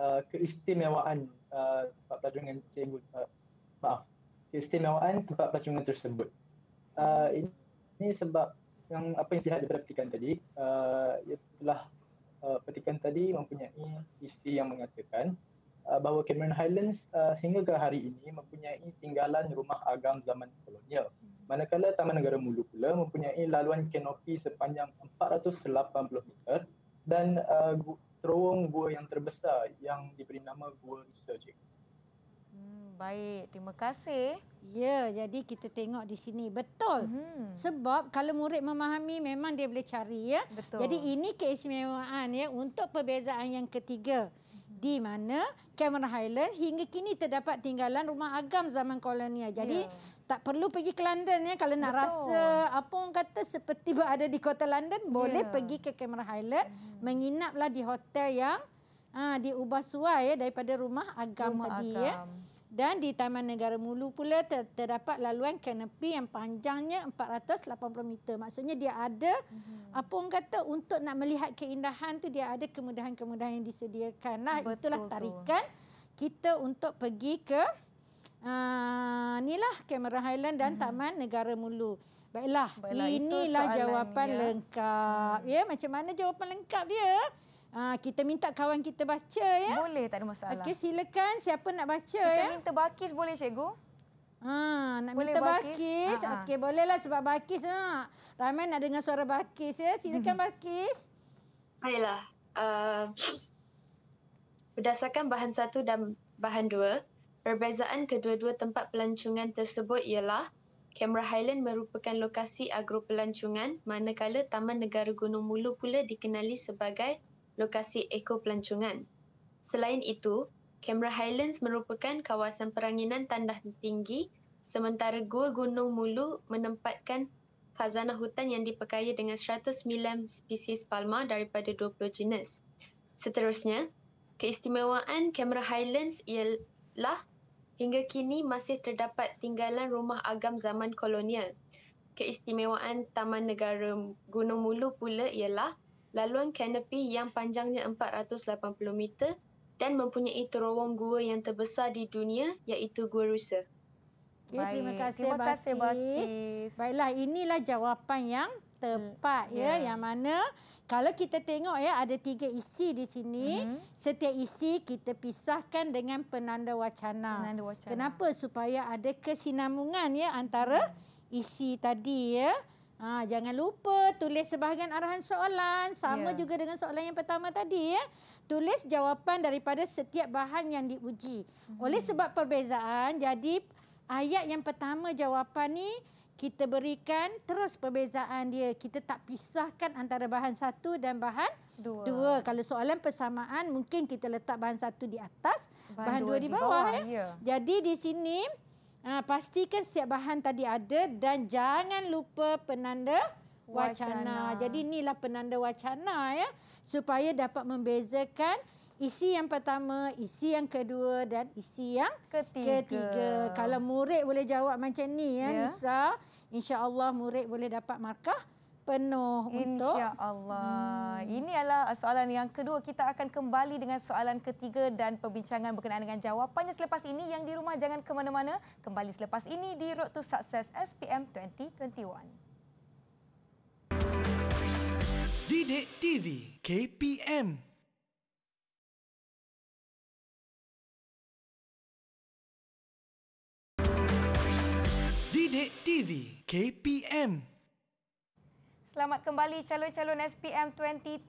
uh, keistimewaan uh, tempat pelajaran cikgu. Uh, maaf. Keistimewaan tempat pelajaran tersebut. Uh, ini, ini sebab yang apa yang sihat daripada petikan tadi uh, ialah uh, petikan tadi mempunyai isi yang mengatakan uh, bahawa Cameron Highlands uh, sehingga ke hari ini mempunyai tinggalan rumah agam zaman kolonial. Manakala Taman Negara Mulu pula mempunyai laluan kenopi sepanjang 480 meter dan uh, terowong gua yang terbesar yang diberi nama Gua Research. Hmm, baik, terima kasih. Ya, jadi kita tengok di sini. Betul. Hmm. Sebab kalau murid memahami memang dia boleh cari. ya. Betul. Jadi ini keistimewaan ya, untuk perbezaan yang ketiga. Hmm. Di mana Cameron Highland hingga kini terdapat tinggalan rumah agam zaman kolonial. Jadi ya. tak perlu pergi ke London ya. Kalau nak Betul. rasa apa orang kata seperti berada di kota London, ya. boleh pergi ke Cameron Highland. Hmm. Menginaplah di hotel yang ha, diubah suai ya, daripada rumah agam rumah dia. Ya. Agam. Ya dan di Taman Negara Mulu pula ter terdapat laluan kanopi yang panjangnya 480 meter. Maksudnya dia ada hmm. apa orang kata untuk nak melihat keindahan tu dia ada kemudahan-kemudahan yang disediakan. disediakanlah itulah tarikan tu. kita untuk pergi ke uh, lah Cameron Highland dan hmm. Taman Negara Mulu. Baiklah, Baiklah inilah jawapan dia. lengkap. Hmm. Ya, macam mana jawapan lengkap dia? Ha, kita minta kawan kita baca ya. Boleh, tak ada masalah. Okey, silakan siapa nak baca kita ya. Kita minta Bakis boleh cikgu? Ha, nak boleh minta Bakis. Bakis. Ah, Okey, bolehlah sebab Bakis ha. Ramai nak dengar suara Bakis ya. Silakan hmm. Bakis. Baiklah. Uh, berdasarkan bahan satu dan bahan dua, perbezaan kedua-dua tempat pelancongan tersebut ialah Kamera Highland merupakan lokasi agro pelancongan manakala Taman Negara Gunung Mulu pula dikenali sebagai lokasi ekor pelancongan. Selain itu, Canberra Highlands merupakan kawasan peranginan tandah tinggi sementara Gua Gunung Mulu menempatkan khazanah hutan yang diperkaya dengan 109 spesies palma daripada 20 jenis. Seterusnya, keistimewaan Canberra Highlands ialah hingga kini masih terdapat tinggalan rumah agam zaman kolonial. Keistimewaan Taman Negara Gunung Mulu pula ialah laluan kanopi yang panjangnya 480 meter dan mempunyai terowong gua yang terbesar di dunia iaitu Gua Rusa. Ya, Terima kasih, terima kasih Batis. Baiklah, inilah jawapan yang tepat hmm. ya, yeah. yang mana kalau kita tengok ya ada tiga isi di sini. Hmm. Setiap isi kita pisahkan dengan penanda wacana. Penanda wacana. Kenapa? Supaya ada kesinambungan ya antara hmm. isi tadi ya. Ha, jangan lupa tulis sebahagian arahan soalan. Sama ya. juga dengan soalan yang pertama tadi. ya. Tulis jawapan daripada setiap bahan yang diuji. Hmm. Oleh sebab perbezaan, jadi ayat yang pertama jawapan ni kita berikan terus perbezaan dia. Kita tak pisahkan antara bahan satu dan bahan dua. dua. Kalau soalan persamaan, mungkin kita letak bahan satu di atas, bahan, bahan dua, dua di bawah. Di bawah ya. Ya. Jadi di sini... Ha, pastikan setiap bahan tadi ada dan jangan lupa penanda wacana. wacana. Jadi inilah penanda wacana ya supaya dapat membezakan isi yang pertama, isi yang kedua dan isi yang ketiga. ketiga. Kalau murid boleh jawab macam ni ya, ya. Nisa, insya-Allah murid boleh dapat markah penuh untuk insyaallah. Hmm. Ini adalah soalan yang kedua. Kita akan kembali dengan soalan ketiga dan perbincangan berkenaan dengan jawapannya selepas ini yang di rumah jangan ke mana-mana. Kembali selepas ini di Road to Success SPM 2021. Didik TV KPM Didik TV KPM Selamat kembali calon-calon SPM 2021.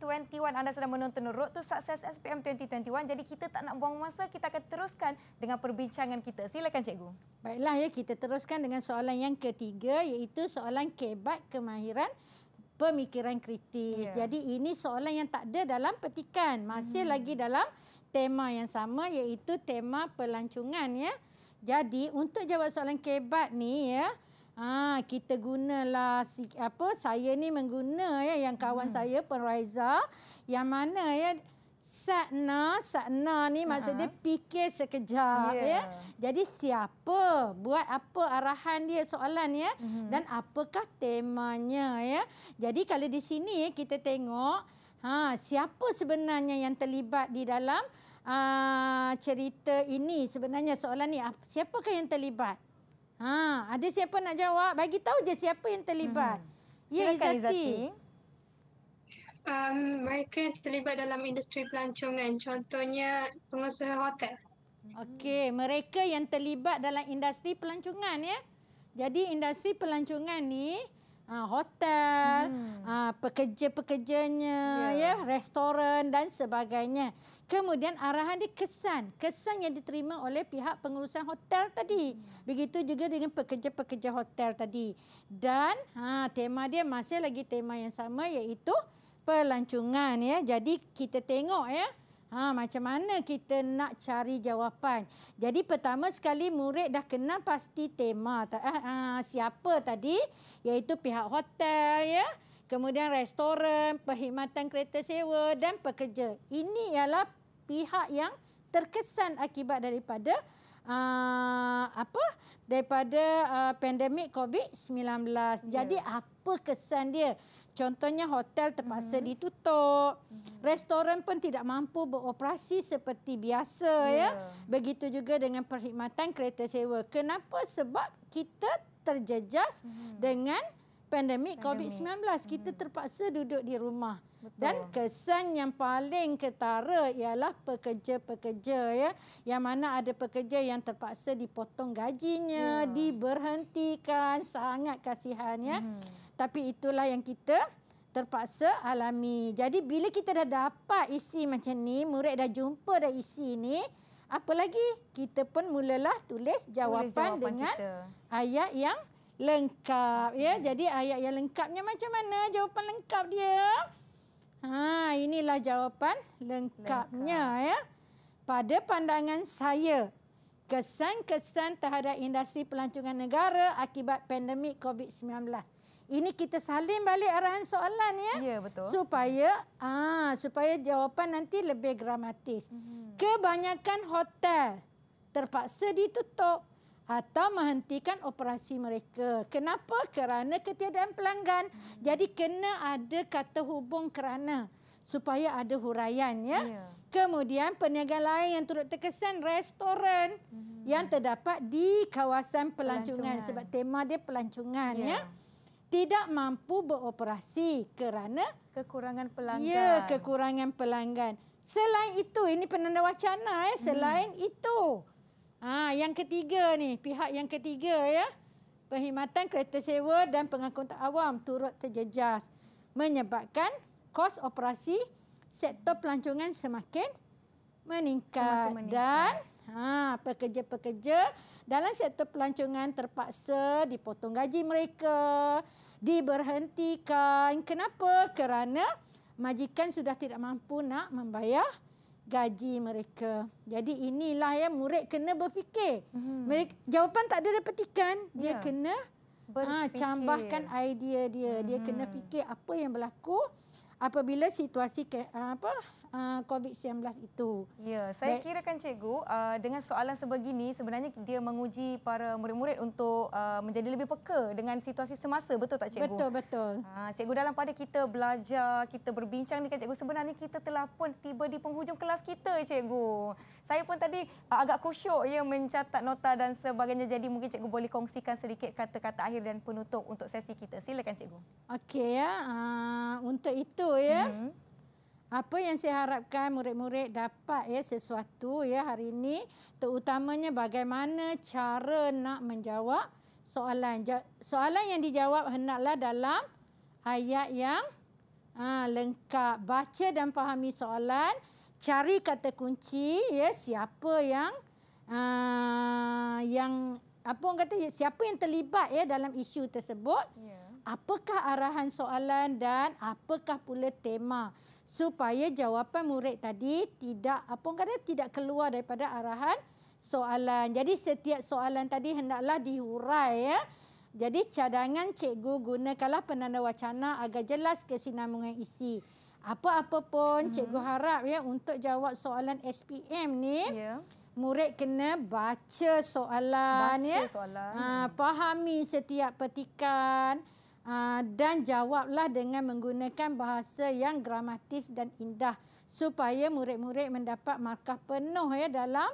Anda sedang menonton Road to Success SPM 2021. Jadi kita tak nak buang masa, kita akan teruskan dengan perbincangan kita. Silakan cikgu. Baiklah ya, kita teruskan dengan soalan yang ketiga iaitu soalan kebat kemahiran pemikiran kritis. Yeah. Jadi ini soalan yang tak ada dalam petikan. Masih hmm. lagi dalam tema yang sama iaitu tema pelancongan ya. Jadi untuk jawab soalan kebat ni ya, Ah, kita gunalah apa saya ni mengguna ya yang kawan hmm. saya Puan Raiza yang mana ya Sakna, Sakna ni maksud dia fikir sekejap yeah. ya. Jadi siapa, buat apa arahan dia soalan ya mm-hmm. dan apakah temanya ya. Jadi kalau di sini kita tengok ha siapa sebenarnya yang terlibat di dalam uh, cerita ini sebenarnya soalan ni siapakah yang terlibat? Ha, ada siapa nak jawab? Bagi tahu je siapa yang terlibat. Hmm. Ya, Izzati. Izzati. Um, mereka yang terlibat dalam industri pelancongan. Contohnya pengusaha hotel. Okey, mereka yang terlibat dalam industri pelancongan ya. Jadi industri pelancongan ni ah, hotel, hmm. Ah, pekerja-pekerjanya, yeah. ya, restoran dan sebagainya. Kemudian arahan dia kesan. Kesan yang diterima oleh pihak pengurusan hotel tadi. Hmm. Begitu juga dengan pekerja-pekerja hotel tadi. Dan ha, tema dia masih lagi tema yang sama iaitu pelancongan. ya. Jadi kita tengok ya. Ha, macam mana kita nak cari jawapan. Jadi pertama sekali murid dah kenal pasti tema eh, eh, siapa tadi. Iaitu pihak hotel, ya, kemudian restoran, perkhidmatan kereta sewa dan pekerja. Ini ialah pihak yang terkesan akibat daripada uh, apa daripada uh, pandemik COVID-19. Yeah. Jadi apa kesan dia? Contohnya hotel terpaksa hmm ditutup, hmm restoran pun tidak mampu beroperasi seperti biasa yeah. ya. Begitu juga dengan perkhidmatan kereta sewa. Kenapa? Sebab kita terjejas hmm dengan pandemik COVID-19 kita hmm. terpaksa duduk di rumah. Betul. Dan kesan yang paling ketara ialah pekerja-pekerja ya yang mana ada pekerja yang terpaksa dipotong gajinya, ya. diberhentikan, sangat kasihan ya. Hmm. Tapi itulah yang kita terpaksa alami. Jadi bila kita dah dapat isi macam ni, murid dah jumpa dah isi ni, apa lagi? Kita pun mulalah tulis jawapan, tulis jawapan dengan kita. ayat yang lengkap ya. Jadi ayat yang lengkapnya macam mana? Jawapan lengkap dia. Ha inilah jawapan lengkapnya lengkap. ya. Pada pandangan saya, kesan-kesan terhadap industri pelancongan negara akibat pandemik COVID-19. Ini kita salin balik arahan soalan ya. Ya betul. Supaya ah supaya jawapan nanti lebih gramatis. Hmm. Kebanyakan hotel terpaksa ditutup atau menghentikan operasi mereka. Kenapa? Kerana ketiadaan pelanggan. Hmm. Jadi kena ada kata hubung kerana supaya ada huraian ya. Yeah. Kemudian perniagaan lain yang turut terkesan restoran hmm. yang terdapat di kawasan pelancongan, pelancongan. sebab tema dia pelancongan yeah. ya. Tidak mampu beroperasi kerana kekurangan pelanggan. Ya, kekurangan pelanggan. Selain itu, ini penanda wacana ya, selain hmm. itu Ah, yang ketiga ni, pihak yang ketiga ya. Perkhidmatan kereta sewa dan pengangkutan awam turut terjejas menyebabkan kos operasi sektor pelancongan semakin meningkat, semakin meningkat. dan ha pekerja-pekerja dalam sektor pelancongan terpaksa dipotong gaji mereka, diberhentikan. Kenapa? Kerana majikan sudah tidak mampu nak membayar gaji mereka. Jadi inilah yang murid kena berfikir. Hmm. Mereka, jawapan tak ada repetikan, dia ya. kena ah, berfikir. Ha, cambahkan idea dia. Hmm. Dia kena mhm. fikir apa yang berlaku apabila situasi ke, ah, apa Ah, COVID-19 itu. Ya, saya kira kan cikgu uh, dengan soalan sebegini sebenarnya dia menguji para murid-murid untuk uh, menjadi lebih peka dengan situasi semasa betul tak cikgu? Betul betul. Uh, cikgu dalam pada kita belajar, kita berbincang dengan cikgu sebenarnya kita telah pun tiba di penghujung kelas kita cikgu. Saya pun tadi uh, agak kusyuk ya mencatat nota dan sebagainya jadi mungkin cikgu boleh kongsikan sedikit kata-kata akhir dan penutup untuk sesi kita. Silakan cikgu. Okey ya. Uh, untuk itu ya. Hmm apa yang saya harapkan murid-murid dapat ya sesuatu ya hari ini terutamanya bagaimana cara nak menjawab soalan soalan yang dijawab hendaklah dalam ayat yang ha, lengkap baca dan fahami soalan cari kata kunci ya siapa yang ha, yang apa orang kata siapa yang terlibat ya dalam isu tersebut yeah. apakah arahan soalan dan apakah pula tema supaya jawapan murid tadi tidak apa kata tidak keluar daripada arahan soalan. Jadi setiap soalan tadi hendaklah dihurai ya. Jadi cadangan cikgu gunakanlah penanda wacana agar jelas kesinambungan isi. Apa-apa pun hmm. cikgu harap ya untuk jawab soalan SPM ni yeah. murid kena baca soalan baca ya. Soalan. Ha, ah, fahami setiap petikan. Ah, dan jawablah dengan menggunakan bahasa yang gramatis dan indah supaya murid-murid mendapat markah penuh ya dalam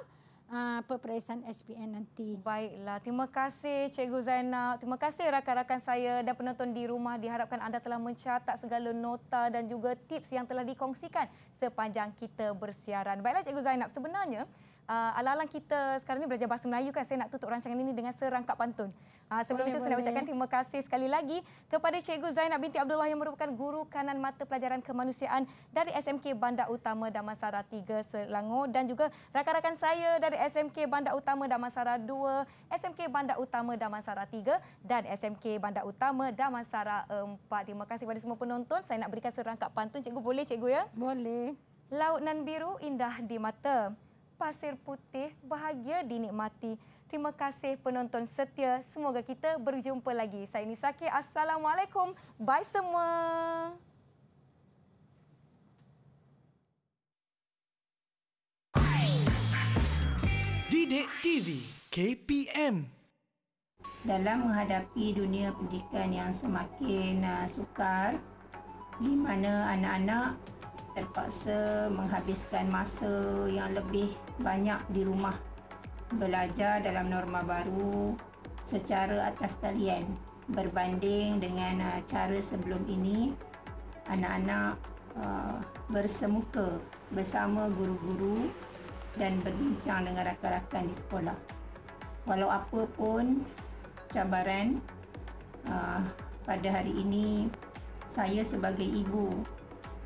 uh, ah, peperiksaan SPN nanti. Baiklah, terima kasih Cikgu Zainal. Terima kasih rakan-rakan saya dan penonton di rumah. Diharapkan anda telah mencatat segala nota dan juga tips yang telah dikongsikan sepanjang kita bersiaran. Baiklah Cikgu Zainal, sebenarnya uh, alalang kita sekarang ni belajar bahasa Melayu kan saya nak tutup rancangan ini dengan serangkap pantun. Uh, sebelum boleh, itu boleh. saya nak ucapkan terima kasih sekali lagi kepada Cikgu Zainab binti Abdullah yang merupakan guru kanan mata pelajaran kemanusiaan dari SMK Bandar Utama Damansara 3 Selangor dan juga rakan-rakan saya dari SMK Bandar Utama Damansara 2, SMK Bandar Utama Damansara 3 dan SMK Bandar Utama Damansara 4. Terima kasih kepada semua penonton. Saya nak berikan serangkap pantun Cikgu boleh Cikgu ya? Boleh. Laut nan biru indah di mata pasir putih bahagia dinikmati. Terima kasih penonton setia. Semoga kita berjumpa lagi. Saya Nisaki. Assalamualaikum. Bye semua. Didik TV KPM dalam menghadapi dunia pendidikan yang semakin uh, sukar di mana anak-anak terpaksa menghabiskan masa yang lebih banyak di rumah belajar dalam norma baru secara atas talian berbanding dengan uh, cara sebelum ini anak-anak uh, bersemuka bersama guru-guru dan berbincang dengan rakan-rakan di sekolah. Walau apa pun cabaran uh, pada hari ini saya sebagai ibu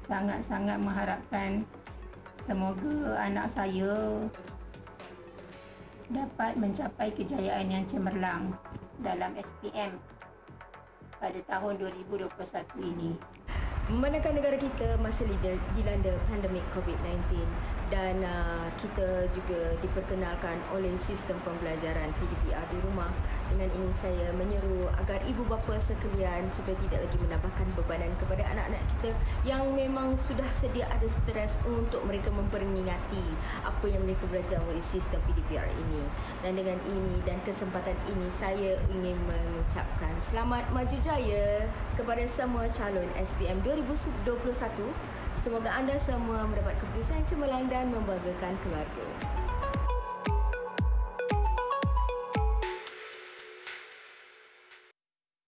sangat-sangat mengharapkan Semoga anak saya dapat mencapai kejayaan yang cemerlang dalam SPM pada tahun 2021 ini. Manakala negara kita masih dilanda pandemik COVID-19, dan uh, kita juga diperkenalkan oleh sistem pembelajaran PDPR di rumah. Dengan ini saya menyeru agar ibu bapa sekalian supaya tidak lagi menambahkan bebanan kepada anak-anak kita yang memang sudah sedia ada stres untuk mereka memperingati apa yang mereka belajar melalui sistem PDPR ini. Dan dengan ini dan kesempatan ini saya ingin mengucapkan selamat maju jaya kepada semua calon SPM 2021 Semoga anda semua mendapat keputusan cemerlang dan membanggakan keluarga.